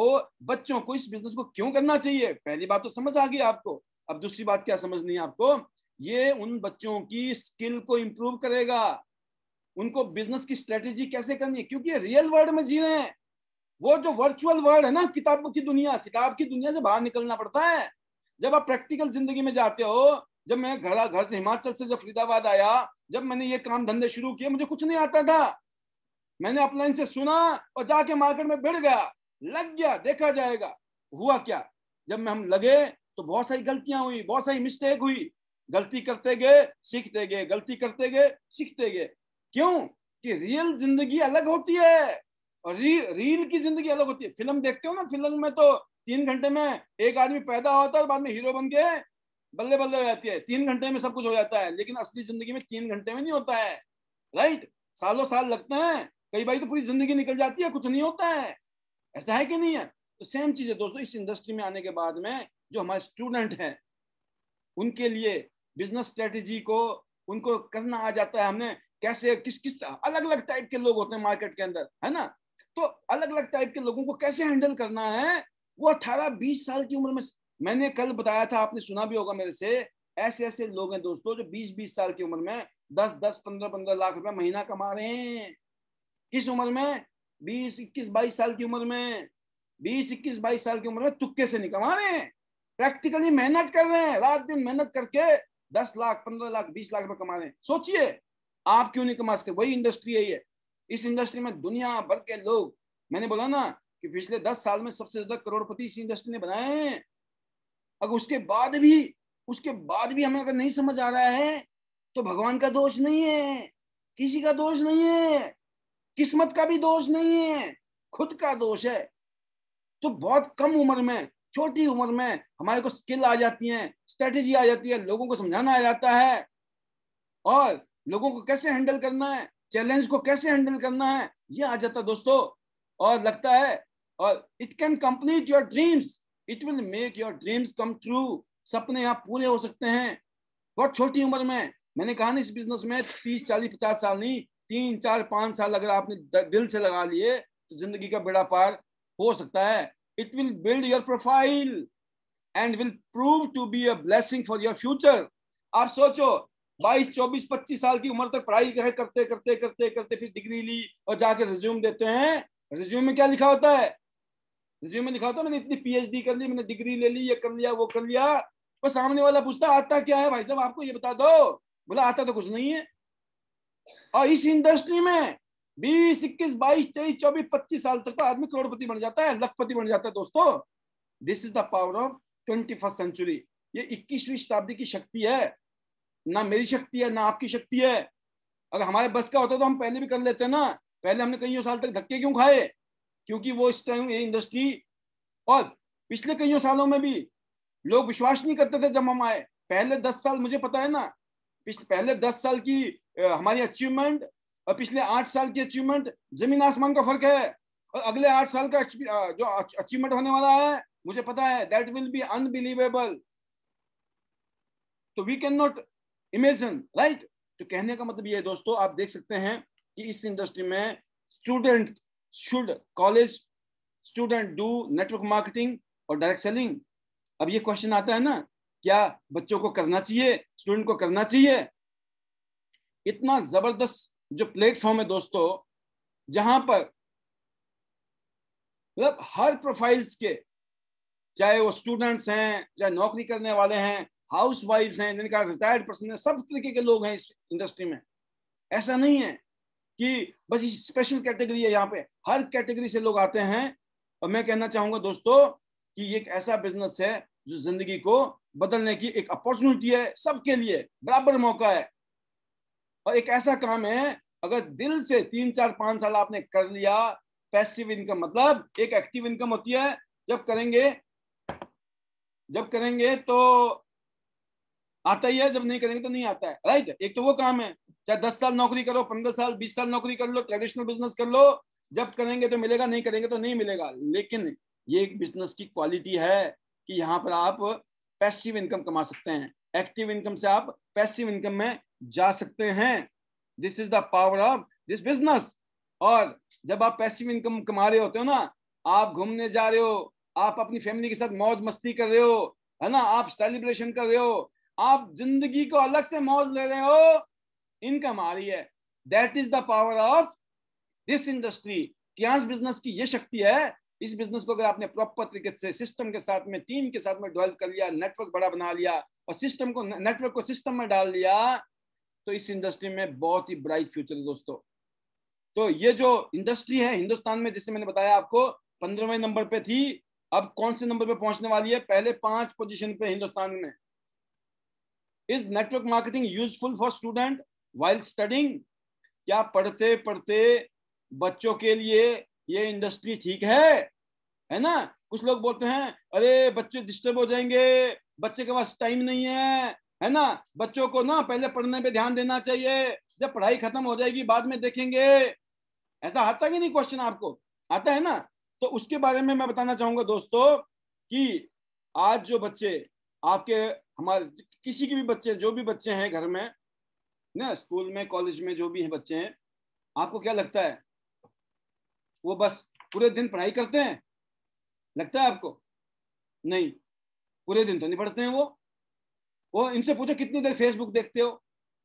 Speaker 1: बच्चों को इस बिजनेस को क्यों करना चाहिए पहली बात तो समझ आ गई आपको अब दूसरी बात क्या समझनी है आपको ये उन बच्चों की स्किल को इम्प्रूव करेगा उनको बिजनेस की स्ट्रेटेजी कैसे करनी है क्योंकि रियल वर्ल्ड में जी रहे हैं वो जो वर्चुअल वर्ल्ड है ना किताबों की दुनिया किताब की दुनिया से बाहर निकलना पड़ता है जब आप प्रैक्टिकल जिंदगी में जाते हो जब मैं घर घर से हिमाचल से जब फरीदाबाद आया जब मैंने ये काम धंधे शुरू किए मुझे कुछ नहीं आता था मैंने अपलाइन से सुना और जाके मार्केट में बिड़ गया लग गया देखा जाएगा हुआ क्या जब मैं हम लगे तो बहुत सारी गलतियां हुई बहुत सारी मिस्टेक हुई गलती करते गए सीखते गए गलती करते गए सीखते गए क्यों कि रियल जिंदगी अलग होती है और री, रील की जिंदगी अलग होती है फिल्म देखते हो ना फिल्म में तो तीन घंटे में एक आदमी पैदा होता है और बाद में हीरो बन के बल्ले बल्ले हो जाती है तीन घंटे में सब कुछ हो जाता है लेकिन असली जिंदगी में तीन घंटे में नहीं होता है राइट सालों साल लगते हैं कई बार तो पूरी जिंदगी निकल जाती है कुछ नहीं होता है ऐसा है कि नहीं है तो सेम चीज है दोस्तों इस इंडस्ट्री में आने के बाद में जो हमारे स्टूडेंट हैं उनके लिए बिजनेस स्ट्रेटेजी को उनको करना आ जाता है हमने कैसे किस किस अलग अलग टाइप के लोग होते हैं मार्केट के अंदर है ना तो अलग अलग टाइप के लोगों को कैसे हैंडल करना है वो अठारह बीस साल की उम्र में मैंने कल बताया था आपने सुना भी होगा मेरे से ऐसे ऐसे लोग हैं दोस्तों जो बीस बीस साल की उम्र में दस दस पंद्रह पंद्रह लाख रुपए महीना कमा रहे हैं किस उम्र में बीस इक्कीस बाईस साल की उम्र में बीस इक्कीस बाईस साल की उम्र में तुक्के से नहीं कमा रहे हैं प्रैक्टिकली मेहनत कर रहे हैं रात दिन मेहनत करके दस लाख पंद्रह लाख बीस लाख में कमा रहे हैं सोचिए आप क्यों नहीं कमा सकते वही इंडस्ट्री है ये इस इंडस्ट्री में दुनिया भर के लोग मैंने बोला ना कि पिछले दस साल में सबसे ज्यादा करोड़पति इस इंडस्ट्री ने बनाए हैं अगर उसके बाद भी उसके बाद भी हमें अगर नहीं समझ आ रहा है तो भगवान का दोष नहीं है किसी का दोष नहीं है किस्मत का भी दोष नहीं है खुद का दोष है तो बहुत कम उम्र में छोटी उम्र में हमारे को स्किल आ जाती है स्ट्रेटेजी आ जाती है लोगों को समझाना आ जाता है और लोगों को कैसे हैंडल करना है चैलेंज को कैसे हैंडल करना है ये आ जाता दोस्तों और लगता है और it can complete your dreams it will make your dreams come true सपने यहाँ पूरे हो सकते हैं बहुत छोटी उम्र में मैंने कहा ना इस बिजनेस में तीस चालीस पचास साल नहीं तीन चार पांच साल अगर आपने दिल से लगा लिए तो जिंदगी का बेड़ा पार हो सकता है It will build your profile and will prove to be a blessing for your future. आप सोचो 22, 24, 25 साल की उम्र तक पढ़ाई करते करते करते करते, करते फिर डिग्री ली और जाके रिज्यूम देते हैं रिज्यूम में क्या लिखा होता है रिज्यूम में लिखा होता है मैंने इतनी पीएचडी कर ली मैंने डिग्री ले ली ये कर लिया वो कर लिया पर सामने वाला पूछता आता क्या है भाई साहब आपको ये बता दो बोला आता तो कुछ नहीं है और इस इंडस्ट्री में बीस इक्कीस बाईस तेईस चौबीस पच्चीस साल तक का तो आदमी करोड़पति बन जाता है लखपति बन जाता है दोस्तों this is the power of twenty first century ये इक्कीसवीं शताब्दी की शक्ति है ना मेरी शक्ति है ना आपकी शक्ति है अगर हमारे बस का होता तो हम पहले भी कर लेते ना पहले हमने कईयों साल तक धक्के क्यों खाए क्योंकि वो इस टाइम ये इंडस्ट्री और पिछले कईयों सालों में भी लोग विश्वास नहीं करते थे जब हम आए पहले दस साल मुझे पता है ना पिछले पहले दस साल की हमारी अचीवमेंट और पिछले आठ साल की अचीवमेंट जमीन आसमान का फर्क है और अगले आठ साल का जो अचीवमेंट होने वाला है मुझे पता है दैट विल बी अनबिलीवेबल तो we can not imagine right तो कहने का मतलब ये है दोस्तों आप देख सकते हैं कि इस इंडस्ट्री में student should college student do network marketing और डायरेक्ट सेलिंग अब ये क्वेश्चन आता है ना क्या बच्चों को करना चाहिए स्टूडेंट को करना चाहिए इतना जबरदस्त जो प्लेटफॉर्म है दोस्तों जहां पर मतलब हर प्रोफाइल्स के चाहे वो स्टूडेंट्स हैं चाहे नौकरी करने वाले हैं हाउस वाइफ्स हैं जिनका रिटायर्ड पर्सन है सब तरीके के लोग हैं इस इंडस्ट्री में ऐसा नहीं है कि बस स्पेशल कैटेगरी है यहाँ पे हर कैटेगरी से लोग आते हैं और मैं कहना चाहूंगा दोस्तों कि ये एक ऐसा बिजनेस है जो जिंदगी को बदलने की एक अपॉर्चुनिटी है सबके लिए बराबर मौका है और एक ऐसा काम है अगर दिल से तीन चार पांच साल आपने कर लिया पैसिव इनकम मतलब एक एक्टिव इनकम होती है जब करेंगे जब करेंगे तो आता ही है जब नहीं करेंगे तो नहीं आता है राइट एक तो वो काम है चाहे दस साल नौकरी करो पंद्रह साल बीस साल नौकरी कर लो ट्रेडिशनल बिजनेस कर लो जब करेंगे तो मिलेगा नहीं करेंगे तो नहीं मिलेगा लेकिन ये एक बिजनेस की क्वालिटी है कि यहाँ पर आप पैसिव इनकम कमा सकते हैं एक्टिव इनकम से आप पैसिव इनकम में जा सकते हैं this is the power of this business और जब आप पैसिव इनकम कमा रहे होते हो ना आप घूमने जा रहे हो आप अपनी फैमिली के साथ मौज मस्ती कर रहे हो है ना आप सेलिब्रेशन कर रहे हो आप जिंदगी को अलग से मौज ले रहे हो इनकम आ रही है that is the power of this industry क्या बिजनेस की ये शक्ति है इस बिजनेस को अगर आपने प्रॉपर तरीके से सिस्टम के साथ में टीम के साथ में डेवलप कर लिया नेटवर्क बड़ा बना लिया और सिस्टम को नेटवर्क को सिस्टम में डाल दिया तो इस इंडस्ट्री में बहुत ही ब्राइट फ्यूचर है दोस्तों तो ये जो इंडस्ट्री है हिंदुस्तान में जिससे मैंने बताया आपको पंद्रहवें नंबर पे थी अब कौन से नंबर पे पहुंचने वाली है पहले पांच पोजीशन पे हिंदुस्तान में is network marketing useful for student while studying क्या पढ़ते पढ़ते बच्चों के लिए ये इंडस्ट्री ठीक है है ना कुछ लोग बोलते हैं अरे बच्चे डिस्टर्ब हो जाएंगे बच्चे के पास टाइम नहीं है है ना बच्चों को ना पहले पढ़ने पे ध्यान देना चाहिए जब पढ़ाई खत्म हो जाएगी बाद में देखेंगे ऐसा आता कि नहीं क्वेश्चन आपको आता है ना तो उसके बारे में मैं बताना चाहूंगा दोस्तों कि आज जो बच्चे आपके हमारे किसी के भी बच्चे जो भी बच्चे हैं घर में ना स्कूल में कॉलेज में जो भी हैं बच्चे हैं आपको क्या लगता है वो बस पूरे दिन पढ़ाई करते हैं लगता है आपको नहीं पूरे दिन तो नहीं पढ़ते हैं वो वो इनसे पूछो कितनी देर फेसबुक देखते हो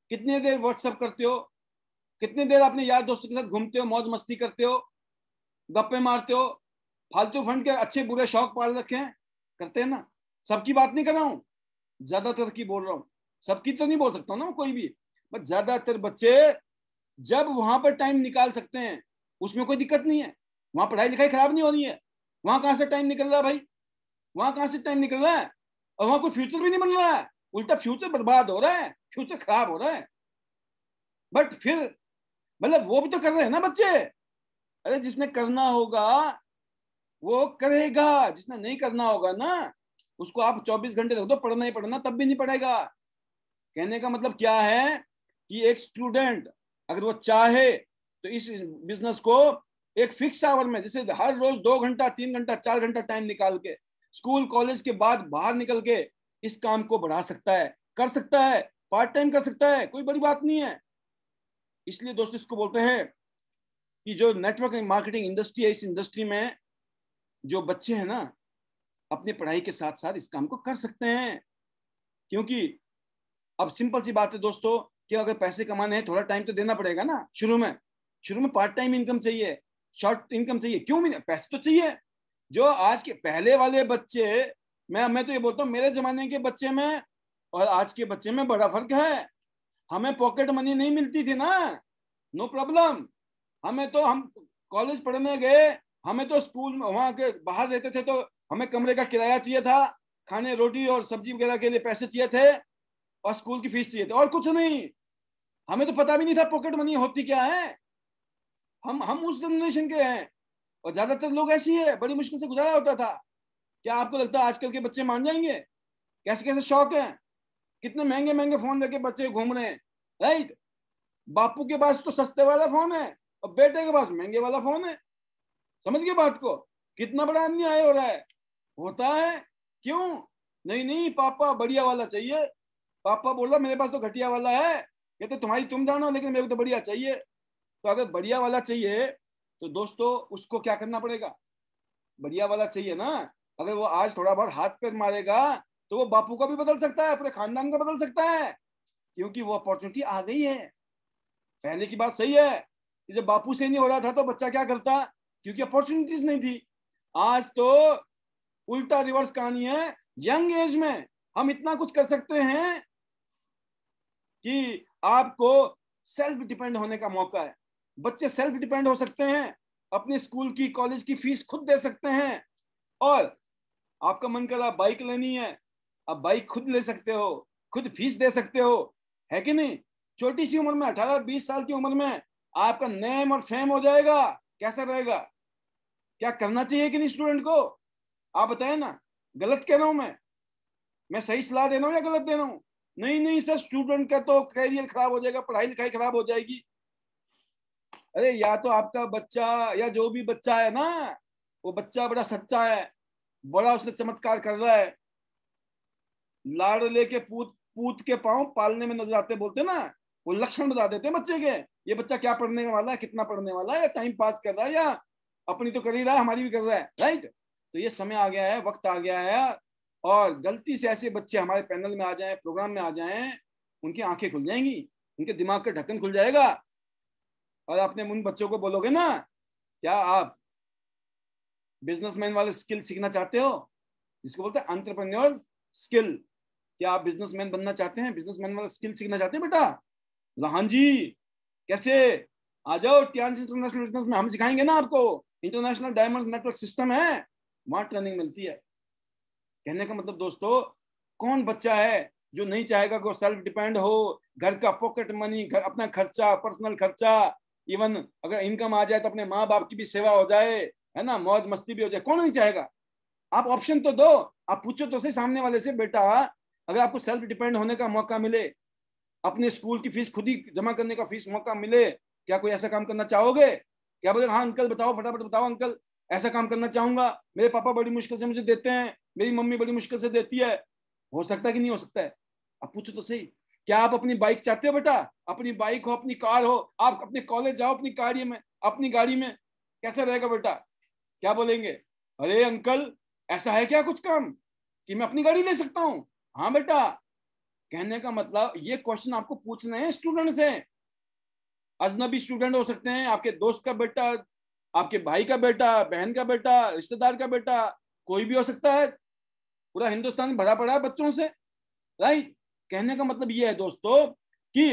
Speaker 1: कितनी देर व्हाट्सअप करते हो कितनी देर अपने यार दोस्तों के साथ घूमते हो मौज मस्ती करते हो गप्पे मारते हो फालतू फंड के अच्छे बुरे शौक पाल रखे हैं करते हैं ना सबकी बात नहीं कर रहा हूँ ज्यादातर की बोल रहा हूँ सबकी तो नहीं बोल सकता ना कोई भी बट ज्यादातर बच्चे जब वहां पर टाइम निकाल सकते हैं उसमें कोई दिक्कत नहीं है वहां पढ़ाई लिखाई खराब नहीं हो रही है वहां कहाँ से टाइम निकल रहा है भाई वहां कहाँ से टाइम निकल रहा है और वहां कोई फ्यूचर भी नहीं बन रहा है उल्टा फ्यूचर बर्बाद हो रहा है फ्यूचर खराब हो रहा है बट फिर मतलब वो भी तो कर रहे हैं ना बच्चे अरे जिसने करना होगा वो करेगा जिसने नहीं करना होगा ना उसको आप 24 घंटे रख दो पढ़ना ही पढ़ना तब भी नहीं पढ़ेगा कहने का मतलब क्या है कि एक स्टूडेंट अगर वो चाहे तो इस बिजनेस को एक फिक्स आवर में जैसे हर रोज दो घंटा तीन घंटा चार घंटा टाइम निकाल के स्कूल कॉलेज के बाद बाहर निकल के इस काम को बढ़ा सकता है कर सकता है पार्ट टाइम कर सकता है कोई बड़ी बात नहीं है इसलिए दोस्तों इसको बोलते हैं कि जो नेटवर्क मार्केटिंग इंडस्ट्री है इस इंडस्ट्री में जो बच्चे हैं ना अपनी पढ़ाई के साथ साथ इस काम को कर सकते हैं क्योंकि अब सिंपल सी बात है दोस्तों कि अगर पैसे कमाने हैं थोड़ा टाइम तो देना पड़ेगा ना शुरू में शुरू में पार्ट टाइम इनकम चाहिए शॉर्ट इनकम चाहिए क्यों पैसे तो चाहिए जो आज के पहले वाले बच्चे मैं मैं तो ये बोलता हूँ मेरे जमाने के बच्चे में और आज के बच्चे में बड़ा फर्क है हमें पॉकेट मनी नहीं मिलती थी ना नो प्रॉब्लम हमें तो हम कॉलेज पढ़ने गए हमें तो स्कूल वहां के बाहर रहते थे तो हमें कमरे का किराया चाहिए था खाने रोटी और सब्जी वगैरह के लिए पैसे चाहिए थे और स्कूल की फीस चाहिए थी और कुछ नहीं हमें तो पता भी नहीं था पॉकेट मनी होती क्या है हम हम उस जनरेशन के हैं और ज्यादातर लोग ऐसी है बड़ी मुश्किल से गुजारा होता था क्या आपको लगता है आजकल के बच्चे मान जाएंगे कैसे कैसे शौक है कितने महंगे महंगे फोन लेके बच्चे घूम रहे हैं राइट बापू के पास तो सस्ते वाला फोन है और बेटे के पास महंगे वाला फोन है समझ गए बात को कितना बड़ा अन्याय हो रहा है होता है क्यों नहीं नहीं पापा बढ़िया वाला चाहिए पापा बोल रहा मेरे पास तो घटिया वाला है कहते तो तुम्हारी तुम जानो लेकिन मेरे को तो बढ़िया चाहिए तो अगर बढ़िया वाला चाहिए तो दोस्तों उसको क्या करना पड़ेगा बढ़िया वाला चाहिए ना अगर वो आज थोड़ा बहुत हाथ पैर मारेगा तो वो बापू का भी बदल सकता है अपने खानदान का बदल सकता है क्योंकि वो अपॉर्चुनिटी आ गई है पहले की बात सही है कि जब बापू से नहीं हो रहा था तो बच्चा क्या करता क्योंकि अपॉर्चुनिटीज नहीं थी आज तो उल्टा रिवर्स कहानी है यंग एज में हम इतना कुछ कर सकते हैं कि आपको सेल्फ डिपेंड होने का मौका है बच्चे सेल्फ डिपेंड हो सकते हैं अपने स्कूल की कॉलेज की फीस खुद दे सकते हैं और आपका मन कर रहा बाइक लेनी है आप बाइक खुद ले सकते हो खुद फीस दे सकते हो है कि नहीं छोटी सी उम्र में अठारह बीस साल की उम्र में आपका नेम और फेम हो जाएगा कैसा रहेगा क्या करना चाहिए कि नहीं स्टूडेंट को आप बताए ना गलत कह रहा हूं मैं मैं सही सलाह दे रहा हूँ या गलत दे रहा हूँ नहीं नहीं सर स्टूडेंट का तो करियर खराब हो जाएगा पढ़ाई लिखाई खराब हो जाएगी अरे या तो आपका बच्चा या जो भी बच्चा है ना वो बच्चा बड़ा सच्चा है बड़ा उसने चमत्कार कर रहा है लाड़ले के पूत पूत के पांव पालने में नजर आते बोलते ना वो लक्षण बता देते बच्चे के ये बच्चा क्या पढ़ने वाला है कितना पढ़ने वाला है या टाइम पास कर रहा है या अपनी तो कर ही रहा है हमारी भी कर रहा है राइट तो ये समय आ गया है वक्त आ गया है और गलती से ऐसे बच्चे हमारे पैनल में आ जाए प्रोग्राम में आ जाए उनकी आंखें खुल जाएंगी उनके दिमाग का ढक्कन खुल जाएगा और आपने उन बच्चों को बोलोगे ना क्या आप बिजनेसमैन वाले स्किल सीखना चाहते हो जिसको बोलते हैं अंतरप्रन्योर स्किल क्या आप बिजनेसमैन बनना चाहते हैं बिजनेसमैन वाला स्किल सीखना चाहते हैं बेटा हाँ जी कैसे आ जाओ टियांस इंटरनेशनल बिजनेस में हम सिखाएंगे ना आपको इंटरनेशनल डायमंड नेटवर्क सिस्टम है वहां ट्रेनिंग मिलती है कहने का मतलब दोस्तों कौन बच्चा है जो नहीं चाहेगा कि सेल्फ डिपेंड हो घर का पॉकेट मनी घर अपना खर्चा पर्सनल खर्चा इवन अगर इनकम आ जाए तो अपने माँ बाप की भी सेवा हो जाए है ना मौज मस्ती भी हो जाए कौन नहीं चाहेगा आप ऑप्शन तो दो आप पूछो तो सही सामने वाले से बेटा अगर आपको सेल्फ डिपेंड होने का मौका मिले अपने स्कूल की फीस खुद ही जमा करने का फीस मौका मिले क्या कोई ऐसा काम करना चाहोगे क्या बोले हाँ अंकल बताओ फटाफट बताओ अंकल ऐसा काम करना चाहूंगा मेरे पापा बड़ी मुश्किल से मुझे देते हैं मेरी मम्मी बड़ी मुश्किल से देती है हो सकता है कि नहीं हो सकता है आप पूछो तो सही क्या आप अपनी बाइक चाहते हो बेटा अपनी बाइक हो अपनी कार हो आप अपने कॉलेज जाओ अपनी गाड़ी में अपनी गाड़ी में कैसा रहेगा बेटा क्या बोलेंगे अरे अंकल ऐसा है क्या कुछ काम कि मैं अपनी गाड़ी ले सकता हूँ हाँ बेटा कहने का मतलब ये क्वेश्चन आपको पूछने हैं स्टूडेंट से अजनबी स्टूडेंट हो सकते हैं आपके दोस्त का बेटा आपके भाई का बेटा बहन का बेटा रिश्तेदार का बेटा कोई भी हो सकता है पूरा हिंदुस्तान भरा पड़ा है बच्चों से राइट कहने का मतलब ये है दोस्तों कि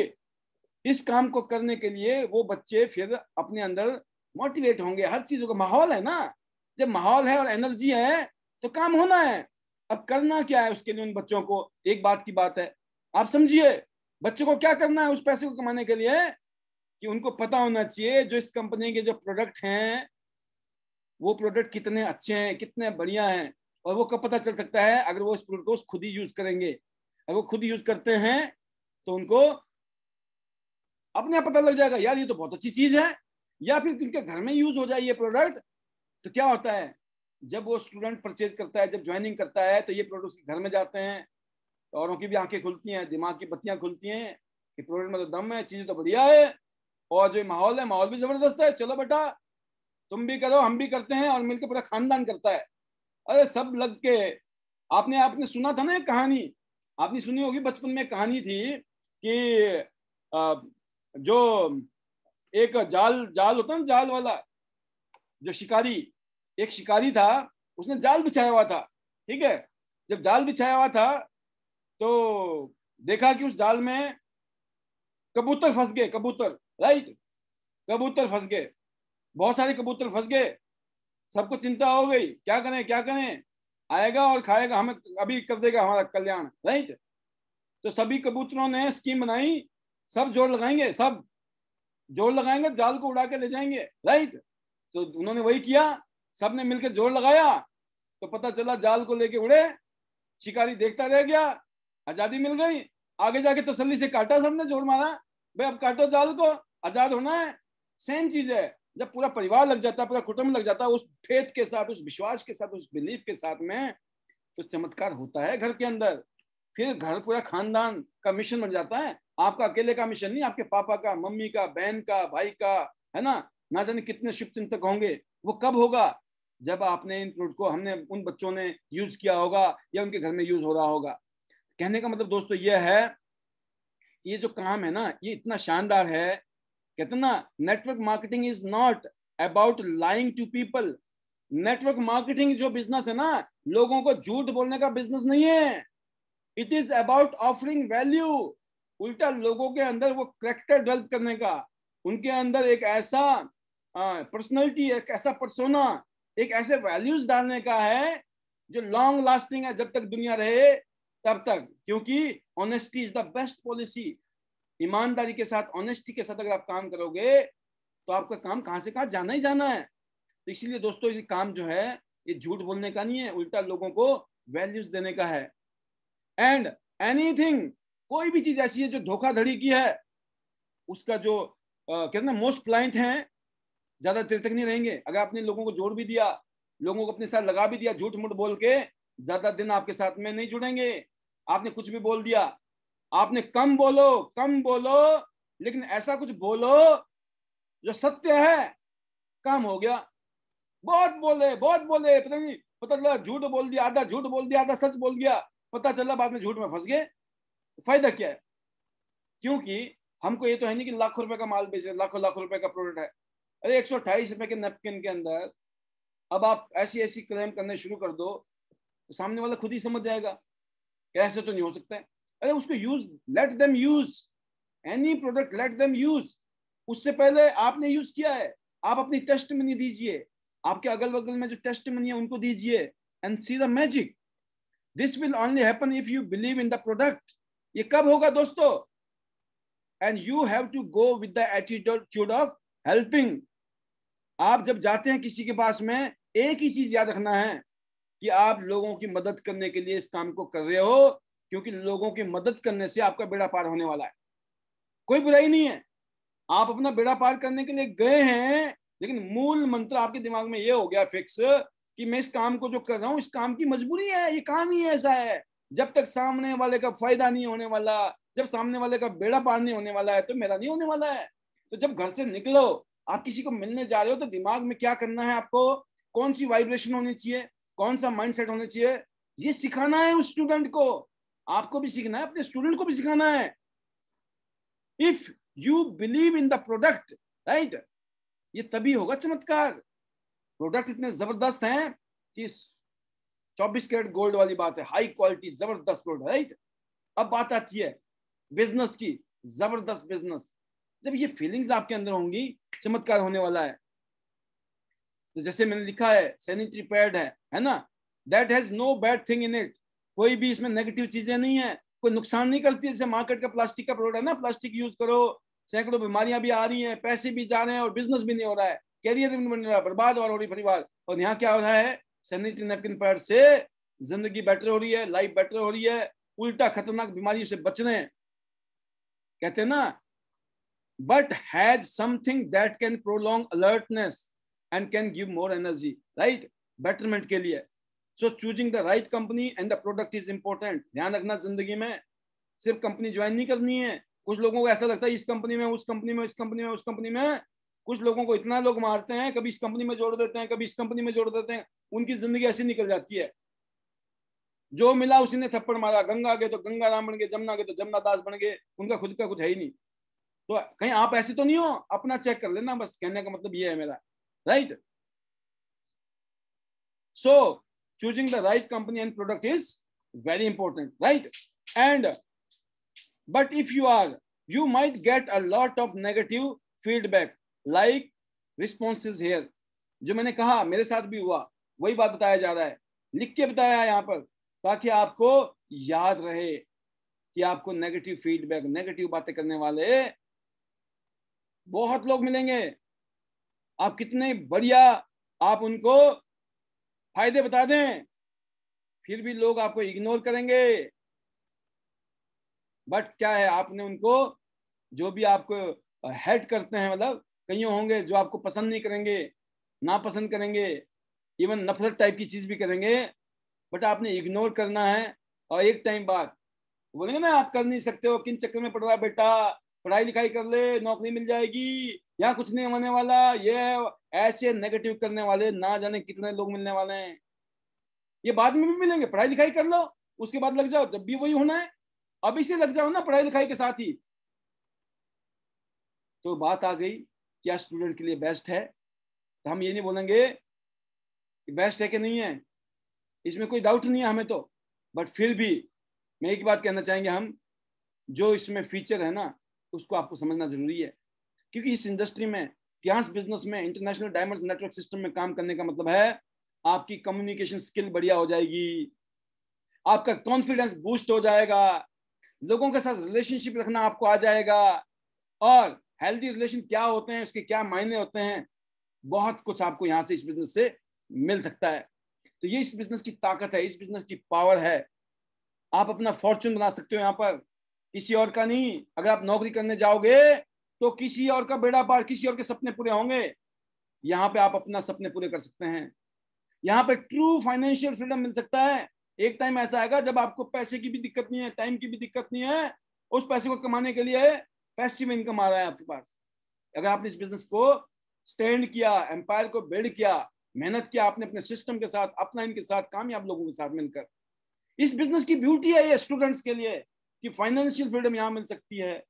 Speaker 1: इस काम को करने के लिए वो बच्चे फिर अपने अंदर मोटिवेट होंगे हर चीजों का माहौल है ना जब माहौल है और एनर्जी है तो काम होना है अब करना क्या है उसके लिए उन बच्चों को एक बात की बात है आप समझिए बच्चों को क्या करना है उस पैसे को कमाने के लिए कि उनको पता होना चाहिए जो इस कंपनी के जो प्रोडक्ट हैं वो प्रोडक्ट कितने अच्छे हैं कितने बढ़िया हैं और वो कब पता चल सकता है अगर वो इस प्रोडक्ट को खुद ही यूज करेंगे अगर वो खुद ही यूज करते हैं तो उनको अपने आप पता लग जाएगा यार ये तो बहुत अच्छी चीज है या फिर उनके घर में यूज हो जाए ये प्रोडक्ट तो क्या होता है जब वो स्टूडेंट परचेज करता है जब ज्वाइनिंग करता है तो ये प्रोडक्ट उसके घर में जाते हैं और औरों की भी आंखें खुलती हैं दिमाग की बत्तियां खुलती हैं कि प्रोडक्ट में तो दम है चीज़ें तो बढ़िया है और जो माहौल है माहौल भी ज़बरदस्त है चलो बेटा तुम भी करो हम भी करते हैं और मिलकर पूरा खानदान करता है अरे सब लग के आपने आपने सुना था ना एक कहानी आपने सुनी होगी बचपन में कहानी थी कि जो एक जाल जाल होता ना जाल वाला जो शिकारी एक शिकारी था उसने जाल बिछाया हुआ था ठीक है जब जाल बिछाया हुआ था तो देखा कि उस जाल में कबूतर फंस गए कबूतर राइट कबूतर फंस गए बहुत सारे कबूतर फंस गए सबको चिंता हो गई क्या करें क्या करें आएगा और खाएगा हमें अभी कर देगा हमारा कल्याण राइट तो सभी कबूतरों ने स्कीम बनाई सब जोर लगाएंगे सब जोर लगाएंगे जाल को उड़ा के ले जाएंगे राइट तो उन्होंने वही किया सबने मिलकर जोर लगाया तो पता चला जाल को लेके उड़े शिकारी देखता रह गया आजादी मिल गई आगे जाके तसल्ली से काटा सबने जोर मारा भाई अब काटो जाल को आजाद होना है सेम चीज है जब पूरा परिवार लग जाता है पूरा कुटुंब लग जाता है उस फेत के साथ उस विश्वास के साथ उस बिलीफ के साथ में तो चमत्कार होता है घर के अंदर फिर घर पूरा खानदान का मिशन बन जाता है आपका अकेले का मिशन नहीं आपके पापा का मम्मी का बहन का भाई का है ना ना जाने कितने शुभ चिंतक होंगे वो कब होगा जब आपने इन फ्रूट को हमने उन बच्चों ने यूज किया होगा या उनके घर में यूज हो रहा होगा कहने का मतलब दोस्तों यह है ये जो काम है ना ये इतना शानदार है कहते ना network marketing is not about lying to people network marketing जो बिजनेस है ना लोगों को झूठ बोलने का बिजनेस नहीं है it is about offering value उल्टा लोगों के अंदर वो करेक्टर डेवलप करने का उनके अंदर एक ऐसा पर्सनैलिटी एक ऐसा पर्सोना एक ऐसे वैल्यूज डालने का है जो लॉन्ग लास्टिंग है जब तक दुनिया रहे तब तक क्योंकि honesty is the best policy ईमानदारी के साथ ऑनेस्टी के साथ अगर आप काम करोगे तो आपका काम कहाँ से कहाँ जाना ही जाना है तो इसीलिए दोस्तों ये काम जो है ये झूठ बोलने का नहीं है उल्टा लोगों को वैल्यूज देने का है एंड एनीथिंग कोई भी चीज ऐसी है जो धोखाधड़ी की है उसका जो कहते हैं मोस्ट क्लाइंट हैं ज्यादा देर तक नहीं रहेंगे अगर आपने लोगों को जोड़ भी दिया लोगों को अपने साथ लगा भी दिया झूठ मूठ बोल के ज्यादा दिन आपके साथ में नहीं जुड़ेंगे आपने कुछ भी बोल दिया आपने कम बोलो कम बोलो लेकिन ऐसा कुछ बोलो जो सत्य है काम हो गया बहुत बोले बहुत बोले पता नहीं पता चला झूठ बोल दिया आधा झूठ बोल दिया आधा सच बोल दिया पता चला बाद में झूठ में फंस गए फायदा क्या है क्योंकि हमको ये तो है नहीं कि लाखों रुपए का माल बेच रहे लाखों लाखों रुपए का प्रोडक्ट है अरे एक सौ रुपए के नेपकिन के अंदर अब आप ऐसी ऐसी क्लेम करने शुरू कर दो तो सामने वाला खुद ही समझ जाएगा कैसे ऐसे तो नहीं हो सकता है अरे उसको use let them use any product let them use उससे पहले आपने यूज किया है आप अपनी टेस्ट मनी दीजिए आपके अगल बगल में जो टेस्ट मनी है उनको दीजिए and see the magic this will only happen if you believe in the product ये कब होगा दोस्तों and you have to go with the attitude of helping आप जब जाते हैं किसी के पास में एक ही चीज याद रखना है कि आप लोगों की मदद करने के लिए इस काम को कर रहे हो क्योंकि लोगों की मदद करने से आपका बेड़ा पार होने वाला है कोई बुराई नहीं है आप अपना बेड़ा पार करने के लिए गए हैं लेकिन मूल मंत्र आपके दिमाग में यह हो गया फिक्स कि मैं इस काम को जो कर रहा हूँ इस काम की मजबूरी है ये काम ही ऐसा है जब तक सामने वाले का फायदा नहीं होने वाला जब सामने वाले का बेड़ा पार नहीं होने वाला है तो मेरा नहीं होने वाला है तो जब घर से निकलो आप किसी को मिलने जा रहे हो तो दिमाग में क्या करना है आपको कौन सी वाइब्रेशन होनी चाहिए कौन सा सेट होना चाहिए ये सिखाना है उस स्टूडेंट को आपको भी सीखना है अपने स्टूडेंट को भी सिखाना है if you believe in the product right ये तभी होगा चमत्कार प्रोडक्ट इतने जबरदस्त हैं कि 24 कैरेट गोल्ड वाली बात है हाई क्वालिटी जबरदस्त प्रोडक्ट राइट अब बात आती है बिजनेस की जबरदस्त बिजनेस जब ये फीलिंग्स आपके अंदर होंगी चमत्कार होने वाला है तो जैसे मैंने लिखा है सैनिटरी पैड है है ना that has no bad thing in it कोई भी इसमें नेगेटिव चीजें नहीं है कोई नुकसान नहीं करती जैसे मार्केट का प्लास्टिक का प्रोडक्ट है ना प्लास्टिक यूज करो सैकड़ों बीमारियां भी आ रही हैं पैसे भी जा रहे हैं और बिजनेस भी नहीं हो रहा है कैरियर बर्बाद और हो रही परिवार और यहाँ क्या हो रहा है सैनिटरी नेपकिन पैड से जिंदगी बेटर हो रही है लाइफ बेटर हो रही है उल्टा खतरनाक बीमारी से बचने कहते ना but has something that can prolong alertness and can give more energy right betterment के लिए so choosing the right company and the product is important ध्यान रखना जिंदगी में सिर्फ कंपनी ज्वाइन नहीं करनी है कुछ लोगों को ऐसा लगता है इस कंपनी में उस कंपनी में इस कंपनी में उस कंपनी में कुछ लोगों को इतना लोग मारते हैं कभी इस कंपनी में जोड़ देते हैं कभी इस कंपनी में जोड़ देते हैं उनकी जिंदगी ऐसी निकल जाती है जो मिला उसी ने थप्पड़ मारा गंगा गए तो गंगा राम बन गए जमुना गए तो जमुना दास बन गए उनका खुद का कुछ है ही नहीं तो कहीं आप ऐसे तो नहीं हो अपना चेक कर लेना बस कहने का मतलब ये है मेरा right so choosing the right company and product is very important right and but if you are you might get a lot of negative feedback like responses here जो मैंने कहा मेरे साथ भी हुआ वही बात बताया जा रहा है लिख के बताया यहाँ पर ताकि आपको याद रहे कि आपको नेगेटिव फीडबैक नेगेटिव बातें करने वाले बहुत लोग मिलेंगे आप कितने बढ़िया आप उनको फायदे बता दें फिर भी लोग आपको इग्नोर करेंगे बट क्या है आपने उनको जो भी आपको हेड करते हैं मतलब कई होंगे जो आपको पसंद नहीं करेंगे नापसंद करेंगे इवन नफरत टाइप की चीज़ भी करेंगे बट आपने इग्नोर करना है और एक टाइम बाद बोलेंगे ना आप कर नहीं सकते हो किन चक्कर में पड़ रहा है बेटा पढ़ाई लिखाई कर ले नौकरी मिल जाएगी यहाँ कुछ नहीं होने वाला ये ऐसे नेगेटिव करने वाले ना जाने कितने लोग मिलने वाले हैं ये बाद में भी मिलेंगे पढ़ाई लिखाई कर लो उसके बाद लग जाओ जब भी वही होना है अभी से लग जाओ ना पढ़ाई लिखाई के साथ ही तो बात आ गई क्या स्टूडेंट के लिए बेस्ट है तो हम ये नहीं बोलेंगे कि बेस्ट है कि नहीं है इसमें कोई डाउट नहीं है हमें तो बट फिर भी मैं एक बात कहना चाहेंगे हम जो इसमें फीचर है ना उसको आपको समझना जरूरी है क्योंकि इस इंडस्ट्री में क्यास बिजनेस में इंटरनेशनल डायमंड नेटवर्क सिस्टम में काम करने का मतलब है आपकी कम्युनिकेशन स्किल बढ़िया हो जाएगी आपका कॉन्फिडेंस बूस्ट हो जाएगा लोगों के साथ रिलेशनशिप रखना आपको आ जाएगा और हेल्दी रिलेशन क्या होते हैं उसके क्या मायने होते हैं बहुत कुछ आपको यहाँ से इस बिजनेस से मिल सकता है तो ये इस बिजनेस की ताकत है इस बिजनेस की पावर है आप अपना फॉर्चून बना सकते हो यहाँ पर किसी और का नहीं अगर आप नौकरी करने जाओगे तो किसी और का बेड़ा पार किसी और के सपने पूरे होंगे यहाँ पे आप अपना सपने पूरे कर सकते हैं यहाँ पे ट्रू फाइनेंशियल फ्रीडम मिल सकता है एक टाइम ऐसा आएगा जब आपको पैसे की भी दिक्कत नहीं है टाइम की भी दिक्कत नहीं है उस पैसे को कमाने के लिए पैसिव इनकम आ रहा है आपके पास अगर आपने इस बिजनेस को स्टैंड किया एम्पायर को बिल्ड किया मेहनत किया आपने अपने सिस्टम के साथ अपना इनके साथ कामयाब लोगों के साथ मिलकर इस बिजनेस की ब्यूटी है ये स्टूडेंट्स के लिए कि फाइनेंशियल फ्रीडम यहाँ मिल सकती है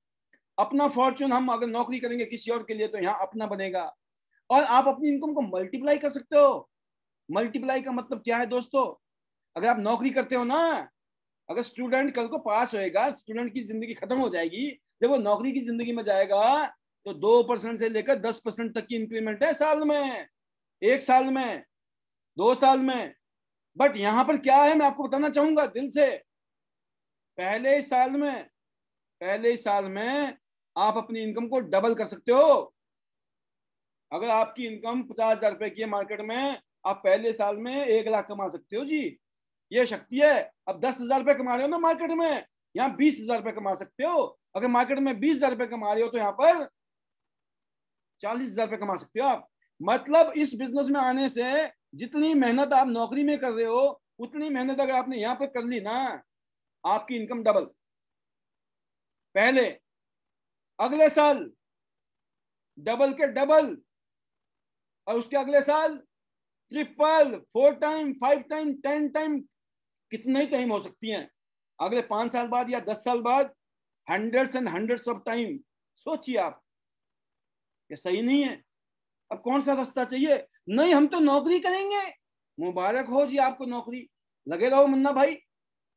Speaker 1: अपना फॉर्चून हम अगर नौकरी करेंगे किसी और के लिए तो यहाँ अपना बनेगा और आप अपनी इनकम को मल्टीप्लाई कर सकते हो मल्टीप्लाई का मतलब क्या है दोस्तों अगर आप नौकरी करते हो ना अगर स्टूडेंट कल को पास होएगा स्टूडेंट की जिंदगी खत्म हो जाएगी जब वो नौकरी की जिंदगी में जाएगा तो दो परसेंट से लेकर दस परसेंट तक की इंक्रीमेंट है साल में एक साल में दो साल में बट यहां पर क्या है मैं आपको बताना चाहूंगा दिल से पहले साल में पहले साल में आप अपनी इनकम को डबल कर सकते हो अगर आपकी इनकम पचास हजार रुपए की है मार्केट में आप पहले साल में एक लाख कमा सकते हो जी ये शक्ति है अब दस हजार रुपए कमा रहे हो ना मार्केट में यहाँ बीस हजार रुपए कमा सकते हो अगर मार्केट में बीस हजार रुपए कमा रहे हो तो यहाँ पर चालीस हजार रुपए कमा सकते हो आप मतलब इस बिजनेस में आने से जितनी मेहनत आप नौकरी में कर रहे हो उतनी मेहनत अगर आपने यहाँ पर कर ली ना आपकी इनकम डबल पहले अगले साल डबल के डबल और उसके अगले साल triple four time five time ten time कितने ही टाइम हो सकती हैं अगले पांच साल बाद या दस साल बाद hundreds and hundreds of time सोचिए आप ये सही नहीं है अब कौन सा रास्ता चाहिए नहीं हम तो नौकरी करेंगे मुबारक हो जी आपको नौकरी लगे रहो मुन्ना भाई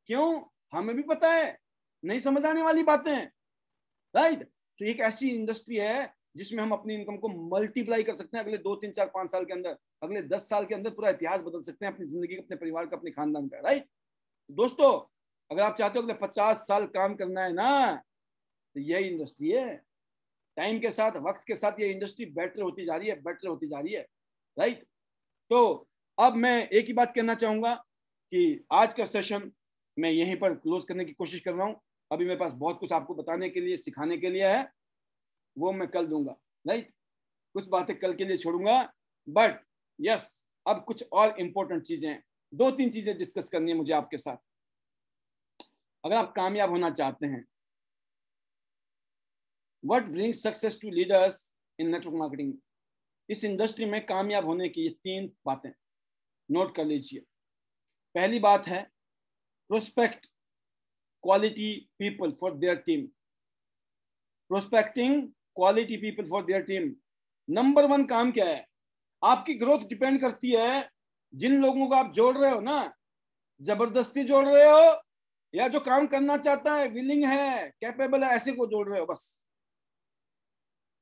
Speaker 1: क्यों हमें भी पता है नहीं समझ आने वाली बातें राइट तो एक ऐसी इंडस्ट्री है जिसमें हम अपनी इनकम को मल्टीप्लाई कर सकते हैं अगले दो तीन चार पांच साल के अंदर अगले दस साल के अंदर पूरा इतिहास बदल सकते हैं अपनी जिंदगी का अपने परिवार का अपने खानदान का राइट दोस्तों अगर आप चाहते हो कि पचास साल काम करना है ना तो यही इंडस्ट्री है टाइम के साथ वक्त के साथ ये इंडस्ट्री बेटर होती जा रही है बेटर होती जा रही है राइट तो अब मैं एक ही बात कहना चाहूँगा कि आज का सेशन मैं यहीं पर क्लोज करने की कोशिश कर रहा हूँ अभी मेरे पास बहुत कुछ आपको बताने के लिए सिखाने के लिए है वो मैं कल दूंगा राइट कुछ बातें कल के लिए छोड़ूंगा बट यस अब कुछ और इम्पोर्टेंट चीज़ें दो तीन चीज़ें डिस्कस करनी है मुझे आपके साथ अगर आप कामयाब होना चाहते हैं what bring success to leaders in network marketing इस इंडस्ट्री में कामयाब होने की ये तीन बातें नोट कर लीजिए पहली बात है prospect quality people for their team prospecting quality people for their team number one काम क्या है आपकी ग्रोथ डिपेंड करती है जिन लोगों को आप जोड़ रहे हो ना जबरदस्ती जोड़ रहे हो या जो काम करना चाहता है विलिंग है कैपेबल है ऐसे को जोड़ रहे हो बस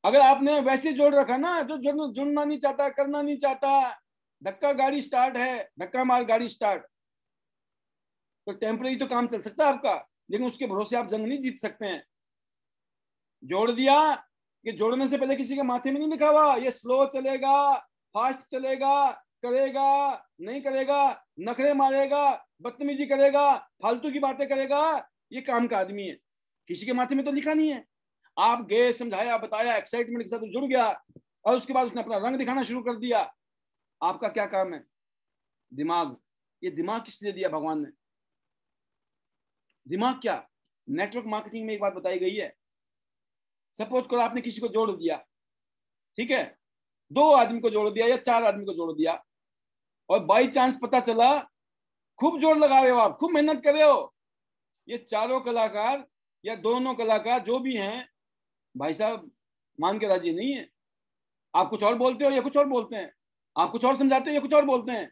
Speaker 1: अगर आपने वैसे जोड़ रखा ना जो जुड़ना नहीं चाहता करना नहीं चाहता धक्का गाड़ी स्टार्ट है धक्का मार गाड़ी स्टार्ट तो टेम्परेरी तो काम चल सकता है आपका लेकिन उसके भरोसे आप जंग नहीं जीत सकते हैं जोड़ दिया कि जोड़ने से पहले किसी के माथे में नहीं लिखा हुआ ये स्लो चलेगा फास्ट चलेगा करेगा नहीं करेगा नखरे मारेगा बदतमीजी करेगा फालतू की बातें करेगा ये काम का आदमी है किसी के माथे में तो लिखा नहीं है आप गए समझाया बताया एक्साइटमेंट के साथ जुड़ गया और उसके बाद उसने अपना रंग दिखाना शुरू कर दिया आपका क्या काम है दिमाग ये दिमाग किस लिए दिया भगवान ने दिमाग क्या नेटवर्क मार्केटिंग में एक बात बताई गई है सपोज करो आपने किसी को जोड़ दिया ठीक है दो आदमी को जोड़ दिया या चार आदमी को जोड़ दिया और बाई चांस पता चला खूब जोर लगा रहे हो आप खूब मेहनत कर रहे हो ये चारों कलाकार या दोनों कलाकार जो भी हैं भाई साहब मान के राजी नहीं है आप कुछ और बोलते हो या कुछ और बोलते हैं आप कुछ और समझाते हो या कुछ और बोलते हैं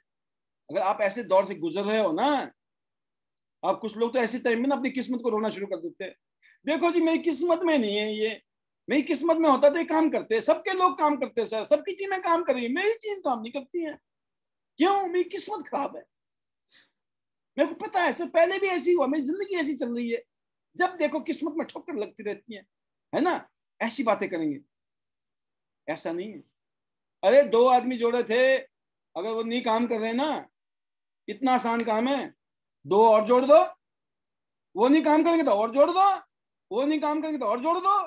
Speaker 1: अगर आप ऐसे दौर से गुजर रहे हो ना आप कुछ लोग तो ऐसे टाइम में ना अपनी किस्मत को रोना शुरू कर देते हैं देखो जी मेरी किस्मत में नहीं है ये मेरी किस्मत में होता तो ये काम करते सबके लोग काम करते सर सबकी टीमें काम कर रही है मेरी टीम काम नहीं करती है क्यों मेरी किस्मत खराब है मेरे को पता है सर पहले भी ऐसी हुआ मेरी जिंदगी ऐसी चल रही है जब देखो किस्मत में ठोकर लगती रहती है है ना ऐसी बातें करेंगे ऐसा नहीं है अरे दो आदमी जोड़े थे अगर वो नहीं काम कर रहे ना इतना आसान काम है दो और जोड़ दो वो नहीं काम करेंगे तो और जोड़ दो वो नहीं काम करेंगे तो और जोड़ दो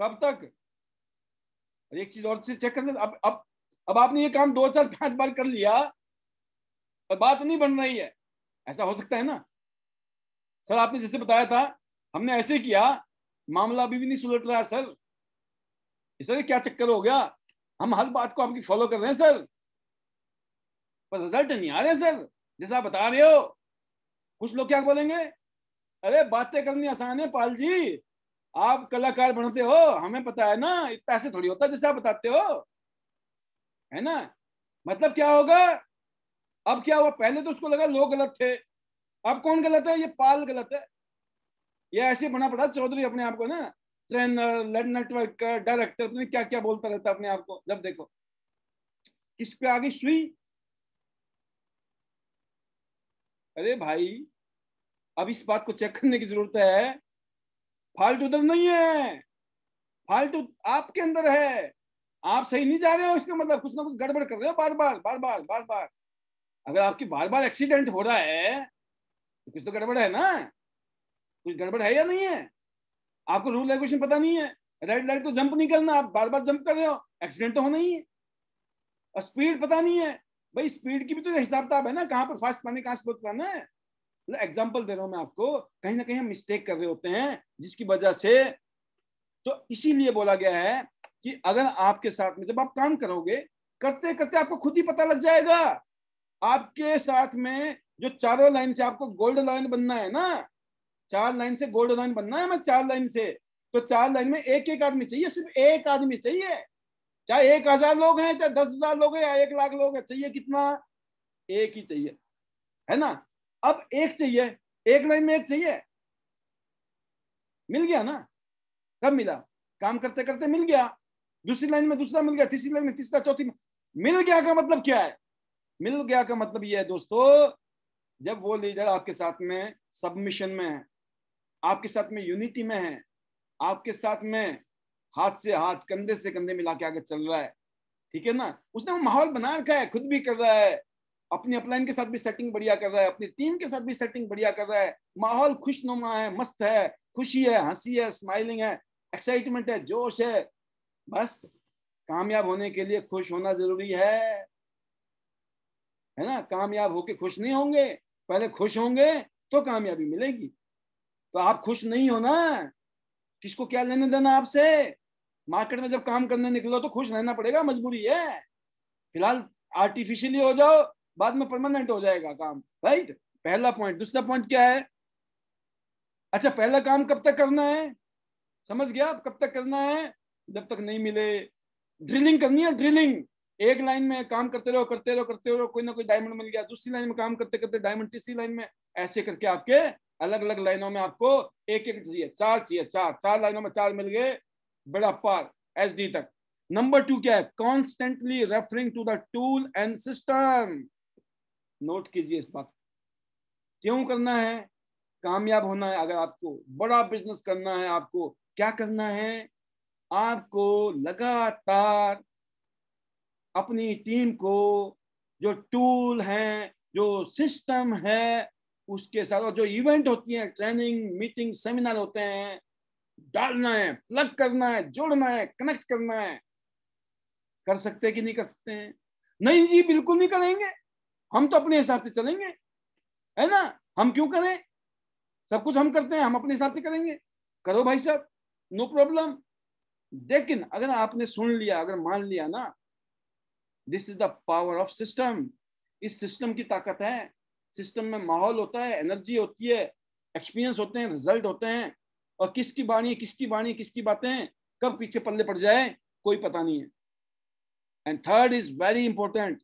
Speaker 1: कब तक एक चीज और से चेक कर ले अब अब अब आपने ये काम दो चार पांच बार कर लिया और बात नहीं बन रही है ऐसा हो सकता है ना सर आपने जैसे बताया था हमने ऐसे किया मामला अभी भी नहीं सुलट रहा सर सर क्या चक्कर हो गया हम हर बात को आपकी फॉलो कर रहे हैं सर पर रिजल्ट नहीं आ रहे सर जैसा आप बता रहे हो कुछ लोग क्या बोलेंगे अरे बातें करनी आसान है पाल जी आप कलाकार बनते हो हमें पता है ना इतना ऐसे थोड़ी होता है जैसे आप बताते हो है ना मतलब क्या होगा अब क्या हुआ पहले तो उसको लगा लोग गलत थे अब कौन गलत है ये पाल गलत है ये ऐसे बना पड़ा चौधरी अपने आप को ना ट्रेनर लेड नेटवर्क डायरेक्टर अपने क्या क्या बोलता रहता अपने आप को जब देखो किस पे आ गई सुई अरे भाई अब इस बात को चेक करने की जरूरत है फाल्ट उधर तो नहीं है फाल्ट आपके अंदर है आप सही नहीं जा रहे हो इसका मतलब कुछ ना कुछ गड़बड़ कर रहे हो बार बार बार बार बार बार अगर आपकी बार बार एक्सीडेंट हो रहा है तो कुछ तो गड़बड़ है ना कुछ गड़बड़ है या नहीं है आपको रूल रेगुलेशन पता नहीं है रेड लाइट तो जंप नहीं करना आप बार बार जंप कर रहे हो एक्सीडेंट तो होना ही है और स्पीड पता नहीं है भाई स्पीड की भी तो हिसाब किताब है ना कहाँ पर फास्ट पानी कहाँ स्लो चलाना है एग्जाम्पल मतलब दे रहा हूं मैं आपको कहीं ना कहीं हम मिस्टेक कर रहे होते हैं जिसकी वजह से तो इसीलिए बोला गया है कि अगर आपके साथ में जब आप काम करोगे करते करते आपको खुद ही पता लग जाएगा आपके साथ में जो चारों लाइन से आपको गोल्ड लाइन बनना है ना चार लाइन से गोल्ड लाइन बनना है मैं चार लाइन से तो चार लाइन में एक एक आदमी चाहिए सिर्फ एक आदमी चाहिए चाहे एक हजार लोग हैं चाहे दस हजार लोग हैं या एक लाख लोग हैं चाहिए कितना एक ही चाहिए है ना अब एक चाहिए एक लाइन में एक चाहिए मिल गया ना कब मिला काम करते करते मिल गया दूसरी लाइन में दूसरा मिल गया तीसरी लाइन में तीसरा चौथी में मिल गया का मतलब क्या है मिल गया का मतलब यह है दोस्तों जब वो लीडर आपके साथ में सबमिशन में है आपके साथ में यूनिटी में है आपके साथ में हाथ से हाथ कंधे से कंधे मिला के आगे चल रहा है ठीक है ना उसने वो माहौल बना रखा है खुद भी कर रहा है अपनी अपलाइन के साथ भी सेटिंग बढ़िया कर रहा है अपनी टीम के साथ भी सेटिंग बढ़िया कर रहा है माहौल खुशनुमा है मस्त है खुशी है हंसी है स्माइलिंग है एक्साइटमेंट है जोश है बस कामयाब होने के लिए खुश होना जरूरी है है ना कामयाब होके खुश नहीं होंगे पहले खुश होंगे तो कामयाबी मिलेगी तो आप खुश नहीं हो ना किसको क्या लेने देना आपसे मार्केट में जब काम करने निकलो तो खुश रहना पड़ेगा मजबूरी है फिलहाल आर्टिफिशियली हो जाओ बाद में परमानेंट हो जाएगा काम राइट पहला पॉइंट दूसरा पॉइंट क्या है अच्छा पहला काम कब तक करना है समझ गया आप कब तक करना है जब तक नहीं मिले ड्रिलिंग करनी है ड्रिलिंग एक लाइन में काम करते रहो करते रहो करते रहो कोई ना कोई डायमंड मिल गया दूसरी लाइन में काम करते करते डायमंड तीसरी लाइन में ऐसे करके आपके अलग अलग लाइनों में आपको एक एक चाहिए चार चाहिए चार चार लाइनों में चार मिल गए बड़ा पार एच डी तक नंबर टू क्या है constantly referring to the tool and system note कीजिए इस बात क्यों करना है कामयाब होना है अगर आपको बड़ा बिजनेस करना है आपको क्या करना है आपको लगातार अपनी टीम को जो टूल है जो सिस्टम है उसके साथ और जो इवेंट होती है ट्रेनिंग मीटिंग सेमिनार होते हैं डालना है प्लग करना है जोड़ना है कनेक्ट करना है कर सकते कि नहीं कर सकते हैं नहीं जी बिल्कुल नहीं करेंगे हम तो अपने हिसाब से चलेंगे है ना हम क्यों करें सब कुछ हम करते हैं हम अपने हिसाब से करेंगे करो भाई साहब नो प्रॉब्लम लेकिन अगर आपने सुन लिया अगर मान लिया ना this is the power of system इस सिस्टम की ताकत है सिस्टम में माहौल होता है एनर्जी होती है एक्सपीरियंस होते हैं रिजल्ट होते हैं और किसकी बाणी किसकी बाणी किसकी बातें कब पीछे पल्ले पड़ जाए कोई पता नहीं है and third is very important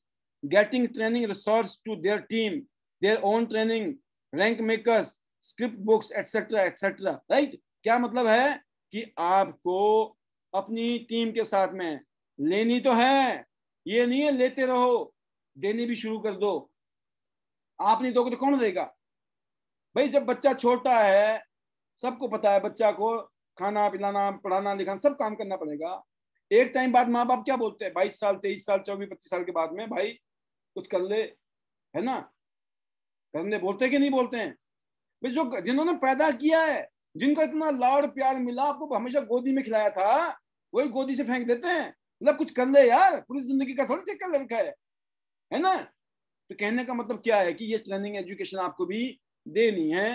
Speaker 1: getting training resource to their team their own training rank makers script books etcetera etcetera right क्या मतलब है कि आपको अपनी टीम के साथ में लेनी तो है ये नहीं है लेते रहो देनी भी शुरू कर दो आप नहीं दोगे तो कौन देगा भाई जब बच्चा छोटा है सबको पता है बच्चा को खाना पिलाना पढ़ाना लिखाना सब काम करना पड़ेगा एक टाइम बाद माँ बाप क्या बोलते हैं बाईस साल तेईस साल चौबीस पच्चीस साल के बाद में भाई कुछ कर ले है ना करने बोलते कि नहीं बोलते हैं भाई जो जिन्होंने पैदा किया है जिनको इतना लाड़ प्यार मिला आपको हमेशा गोदी में खिलाया था वही गोदी से फेंक देते हैं मतलब कुछ कर ले यार पूरी जिंदगी का थोड़ा चेक कर रखा है है ना तो कहने का मतलब क्या है कि ये ट्रेनिंग एजुकेशन आपको भी देनी है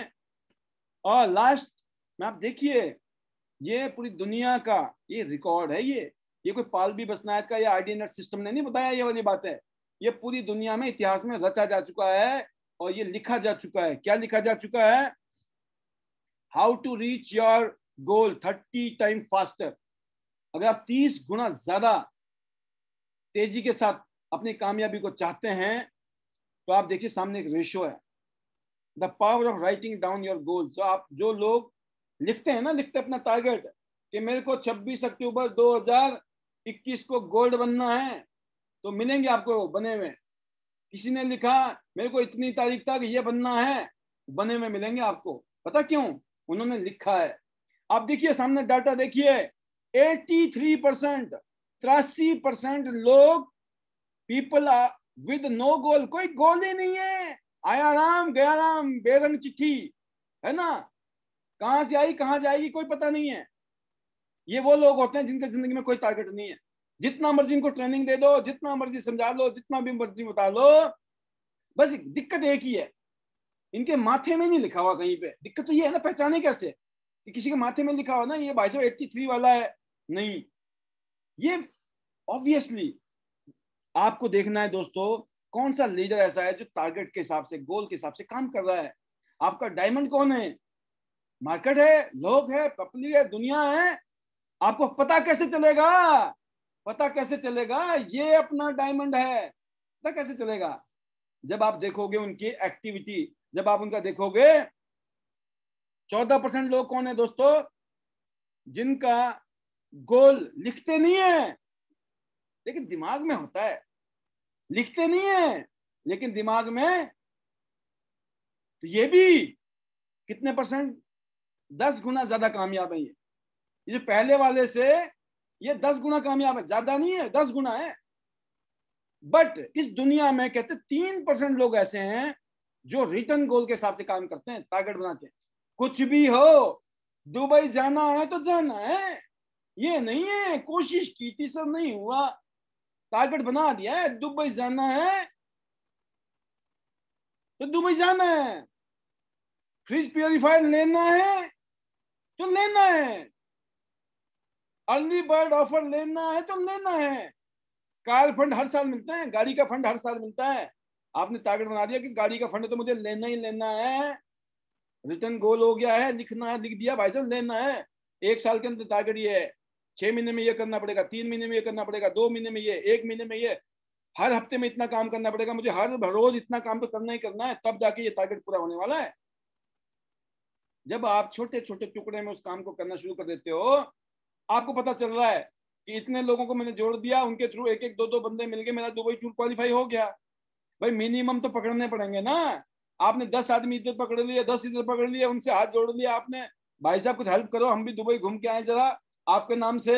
Speaker 1: और लास्ट में आप देखिए ये पूरी दुनिया का ये रिकॉर्ड है ये ये कोई पालवी बसनायत का या आईडी सिस्टम ने नहीं बताया ये वाली बात है ये पूरी दुनिया में इतिहास में रचा जा चुका है और ये लिखा जा चुका है क्या लिखा जा चुका है how to reach your goal thirty time faster अगर आप तीस गुना ज्यादा तेजी के साथ अपनी कामयाबी को चाहते हैं तो आप देखिए सामने एक रेशो है the power of writing down your goal जो आप जो लोग लिखते हैं ना लिखते अपना टारगेट कि मेरे को 26 अक्टूबर 2021 को गोल्ड बनना है तो मिलेंगे आपको बने हुए किसी ने लिखा मेरे को इतनी तारीख तक ये बनना है बने हुए मिलेंगे आपको पता क्यों उन्होंने लिखा है आप देखिए सामने डाटा देखिए 83 परसेंट तिरासी परसेंट लोग पीपल विद नो गोल कोई गोल ही नहीं है आया राम गया राम बेरंग चिट्ठी है ना कहां से आई कहां जाएगी कोई पता नहीं है ये वो लोग होते हैं जिनके जिंदगी में कोई टारगेट नहीं है जितना मर्जी इनको ट्रेनिंग दे दो जितना मर्जी समझा लो जितना भी मर्जी बता लो बस दिक्कत एक ही है इनके माथे में नहीं लिखा हुआ कहीं पे दिक्कत तो ये है ना पहचाने कैसे कि किसी के माथे में लिखा हुआ ना ये भाई साहब एट्टी थ्री वाला है नहीं ये ऑब्वियसली आपको देखना है दोस्तों कौन सा लीडर ऐसा है जो टारगेट के हिसाब से गोल के हिसाब से काम कर रहा है आपका डायमंड कौन है मार्केट है लोग है पब्लिक है दुनिया है आपको पता कैसे चलेगा पता कैसे चलेगा ये अपना डायमंड है पता कैसे चलेगा जब आप देखोगे उनकी एक्टिविटी जब आप उनका देखोगे चौदह परसेंट लोग कौन है दोस्तों जिनका गोल लिखते नहीं है लेकिन दिमाग में होता है लिखते नहीं है लेकिन दिमाग में तो ये भी कितने परसेंट दस गुना ज्यादा कामयाब है ये जो पहले वाले से ये दस गुना कामयाब है ज्यादा नहीं है दस गुना है बट इस दुनिया में कहते तीन परसेंट लोग ऐसे हैं जो रिटर्न गोल के हिसाब से काम करते हैं टारगेट बनाते हैं कुछ भी हो दुबई जाना है तो जाना है ये नहीं है कोशिश की थी सर नहीं हुआ टारगेट बना दिया है दुबई जाना है तो दुबई जाना है फ्रिज प्योरीफायर लेना है तो लेना है अर्ली बर्ड ऑफर लेना है तो लेना है कार फंड हर साल मिलता है गाड़ी का फंड हर साल मिलता है आपने टारगेट बना दिया कि गाड़ी का फंड तो मुझे लेना ही लेना है रिटर्न गोल हो गया है लिखना है लिख दिया भाई साहब लेना है एक साल के अंदर टारगेट ये है छह महीने में ये करना पड़ेगा तीन महीने में ये करना पड़ेगा दो महीने में ये एक महीने में ये हर हफ्ते में इतना काम करना पड़ेगा मुझे हर रोज इतना काम तो करना ही करना है तब जाके ये टारगेट पूरा होने वाला है जब आप छोटे छोटे टुकड़े में उस काम को करना शुरू कर देते हो आपको पता चल रहा है कि इतने लोगों को मैंने जोड़ दिया उनके थ्रू एक एक दो दो बंदे मिल गए मेरा दुबई टूर क्वालिफाई हो गया भाई मिनिमम तो पकड़ने पड़ेंगे ना आपने दस आदमी इधर पकड़ लिए दस इधर पकड़ लिए उनसे हाथ जोड़ लिया आपने भाई साहब कुछ हेल्प करो हम भी दुबई घूम के आए जरा आपके नाम से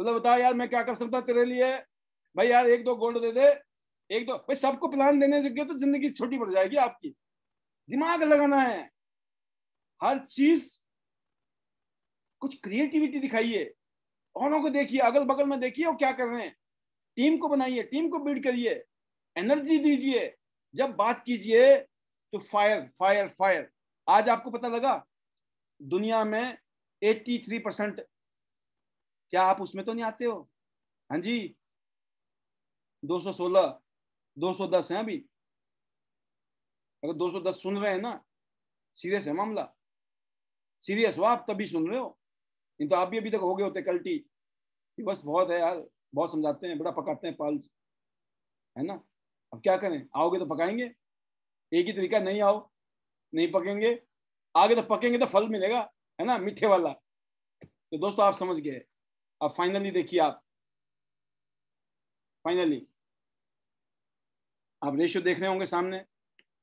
Speaker 1: मतलब बताओ यार मैं क्या कर सकता तेरे लिए भाई यार एक दो गोल्ड दे दे एक दो भाई सबको प्लान देने से तो जिंदगी छोटी पड़ जाएगी आपकी दिमाग लगाना है हर चीज कुछ क्रिएटिविटी दिखाइए औरों को देखिए अगल बगल में देखिए वो क्या कर रहे हैं टीम को बनाइए टीम को बिल्ड करिए एनर्जी दीजिए जब बात कीजिए तो फायर फायर फायर आज आपको पता लगा दुनिया में 83 परसेंट क्या आप उसमें तो नहीं आते हो हाँ जी 216 210 है अभी अगर 210 सुन रहे हैं ना सीरियस है मामला सीरियस हो आप तभी सुन रहे हो नहीं तो आप भी अभी तक हो गए होते कल्टी बस बहुत है यार बहुत समझाते हैं बड़ा पकाते हैं पाल है ना अब क्या करें आओगे तो पकाएंगे एक ही तरीका नहीं आओ नहीं पकेंगे आगे तो पकेंगे तो फल मिलेगा है ना मीठे वाला तो दोस्तों आप समझ गए अब फाइनली देखिए आप फाइनली आप रेशियो देख रहे होंगे सामने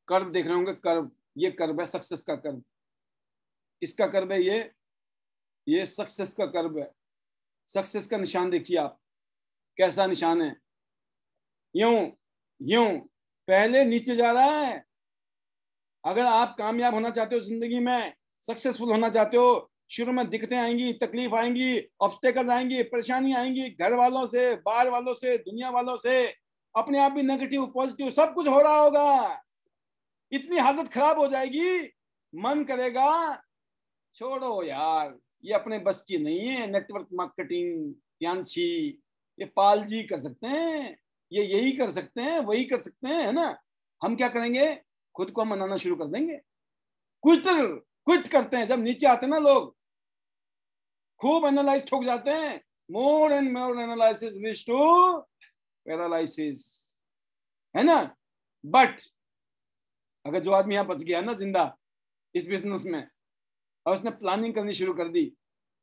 Speaker 1: कर्व देख रहे होंगे कर्व ये कर्व है सक्सेस का कर्व इसका कर्व है ये ये सक्सेस का कर्व है सक्सेस का निशान देखिए आप कैसा निशान है यूं यूं पहले नीचे जा रहा है अगर आप कामयाब होना चाहते हो जिंदगी में सक्सेसफुल होना चाहते हो शुरू में दिक्कतें आएंगी तकलीफ आएंगी ऑब्स्टेकल आएंगी परेशानी आएंगी घर वालों से बाहर वालों से दुनिया वालों से अपने आप भी नेगेटिव पॉजिटिव सब कुछ हो रहा होगा इतनी हालत खराब हो जाएगी मन करेगा छोड़ो यार ये अपने बस की नहीं है नेटवर्क मार्केटिंग ये पाल जी कर सकते हैं ये यही कर सकते हैं वही कर सकते हैं है ना हम क्या करेंगे खुद को मनाना शुरू कर देंगे कुछ तो करते हैं जब नीचे आते हैं ना लोग खूब एनालाइज ठोक जाते हैं more and more analysis to paralysis है ना बट अगर जो आदमी यहां बच गया ना जिंदा इस बिजनेस में और उसने प्लानिंग करनी शुरू कर दी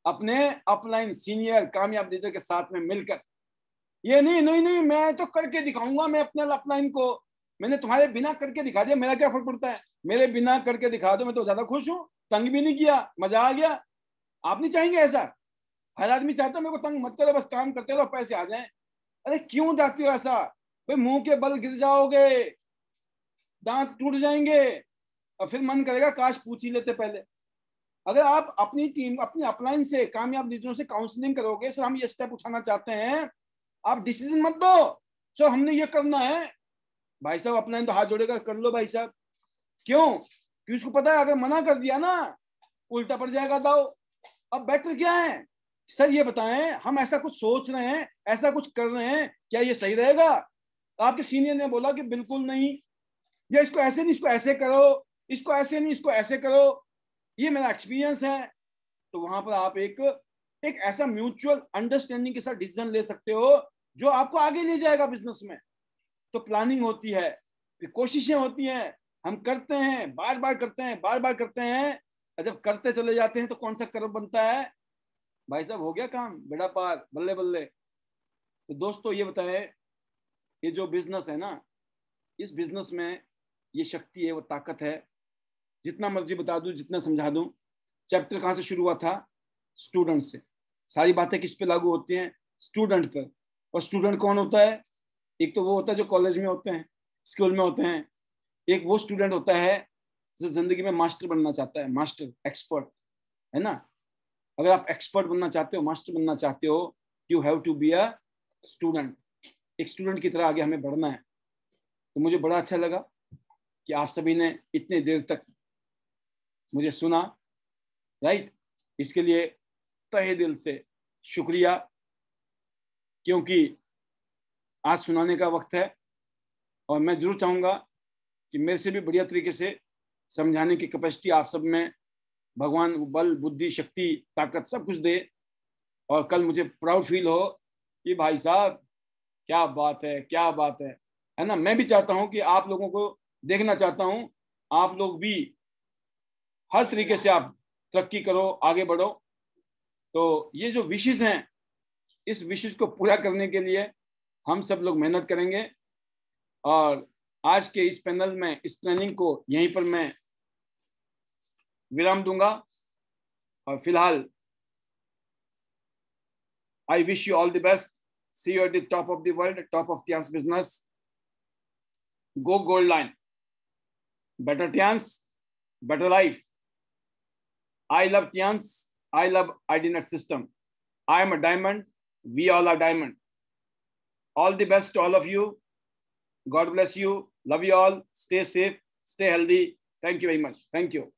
Speaker 1: अपने अपलाइन सीनियर कामयाब लीडर के साथ में मिलकर ये नहीं नहीं नहीं मैं तो करके दिखाऊंगा मैं अपने अपना इनको मैंने तुम्हारे बिना करके दिखा दिया मेरा क्या फर्क पड़ता है मेरे बिना करके दिखा दो मैं तो ज्यादा खुश हूँ तंग भी नहीं किया मजा आ गया आप नहीं चाहेंगे ऐसा हर आदमी चाहता मेरे को तंग मत करो बस काम करते रहो पैसे आ जाए अरे क्यों चाहते हो ऐसा भाई मुंह के बल गिर जाओगे दांत टूट जाएंगे और फिर मन करेगा काश पूछ ही लेते पहले अगर आप अपनी टीम अपनी अपलाइन से कामयाब लीडरों से काउंसलिंग करोगे सर हम ये स्टेप उठाना चाहते हैं आप डिसीजन मत दो सो हमने ये करना है भाई साहब अपना तो हाथ जोड़ेगा कर लो भाई साहब क्यों कि उसको पता है अगर मना कर दिया ना उल्टा पड़ जाएगा दाओ अब बेटर क्या है सर ये बताएं हम ऐसा कुछ सोच रहे हैं ऐसा कुछ कर रहे हैं क्या ये सही रहेगा आपके सीनियर ने बोला कि बिल्कुल नहीं या इसको ऐसे नहीं इसको ऐसे करो इसको ऐसे नहीं इसको ऐसे करो ये मेरा एक्सपीरियंस है तो वहां पर आप एक एक ऐसा म्यूचुअल अंडरस्टैंडिंग के साथ डिसीजन ले सकते हो जो आपको आगे ले जाएगा बिजनेस में तो प्लानिंग होती है फिर कोशिशें होती हैं हम करते हैं बार बार करते हैं बार बार करते हैं जब करते चले जाते हैं तो कौन सा कर्म बनता है भाई साहब हो गया काम बेड़ा पार बल्ले बल्ले तो दोस्तों ये बताए ये जो बिजनेस है ना इस बिजनेस में ये शक्ति है वो ताकत है जितना मर्जी बता दूं जितना समझा दूं चैप्टर कहाँ से शुरू हुआ था स्टूडेंट से सारी बातें किस पे लागू होती हैं स्टूडेंट पर और स्टूडेंट कौन होता है एक तो वो होता है जो कॉलेज में होते हैं स्कूल में होते हैं एक वो स्टूडेंट होता है जो जिंदगी में मास्टर बनना चाहता है मास्टर एक्सपर्ट है ना अगर आप एक्सपर्ट बनना चाहते हो मास्टर बनना चाहते हो you have to be a student एक स्टूडेंट की तरह आगे हमें बढ़ना है तो मुझे बड़ा अच्छा लगा कि आप सभी ने इतने देर तक मुझे सुना राइट इसके लिए तहे दिल से शुक्रिया क्योंकि आज सुनाने का वक्त है और मैं जरूर चाहूँगा कि मेरे से भी बढ़िया तरीके से समझाने की कैपेसिटी आप सब में भगवान बल बुद्धि शक्ति ताकत सब कुछ दे और कल मुझे प्राउड फील हो कि भाई साहब क्या बात है क्या बात है है ना मैं भी चाहता हूं कि आप लोगों को देखना चाहता हूं आप लोग भी हर तरीके से आप तरक्की करो आगे बढ़ो तो ये जो विशेष हैं इस विशेष को पूरा करने के लिए हम सब लोग मेहनत करेंगे और आज के इस पैनल में इस ट्रेनिंग को यहीं पर मैं विराम दूंगा और फिलहाल I wish you all the best see you at the top of the world top of Tiens business go gold line better Tiens life I love I I love I D net system I am a diamond We all are diamond. All the best to all of you. God bless you. Love you all. Stay safe. Stay healthy. Thank you very much. Thank you.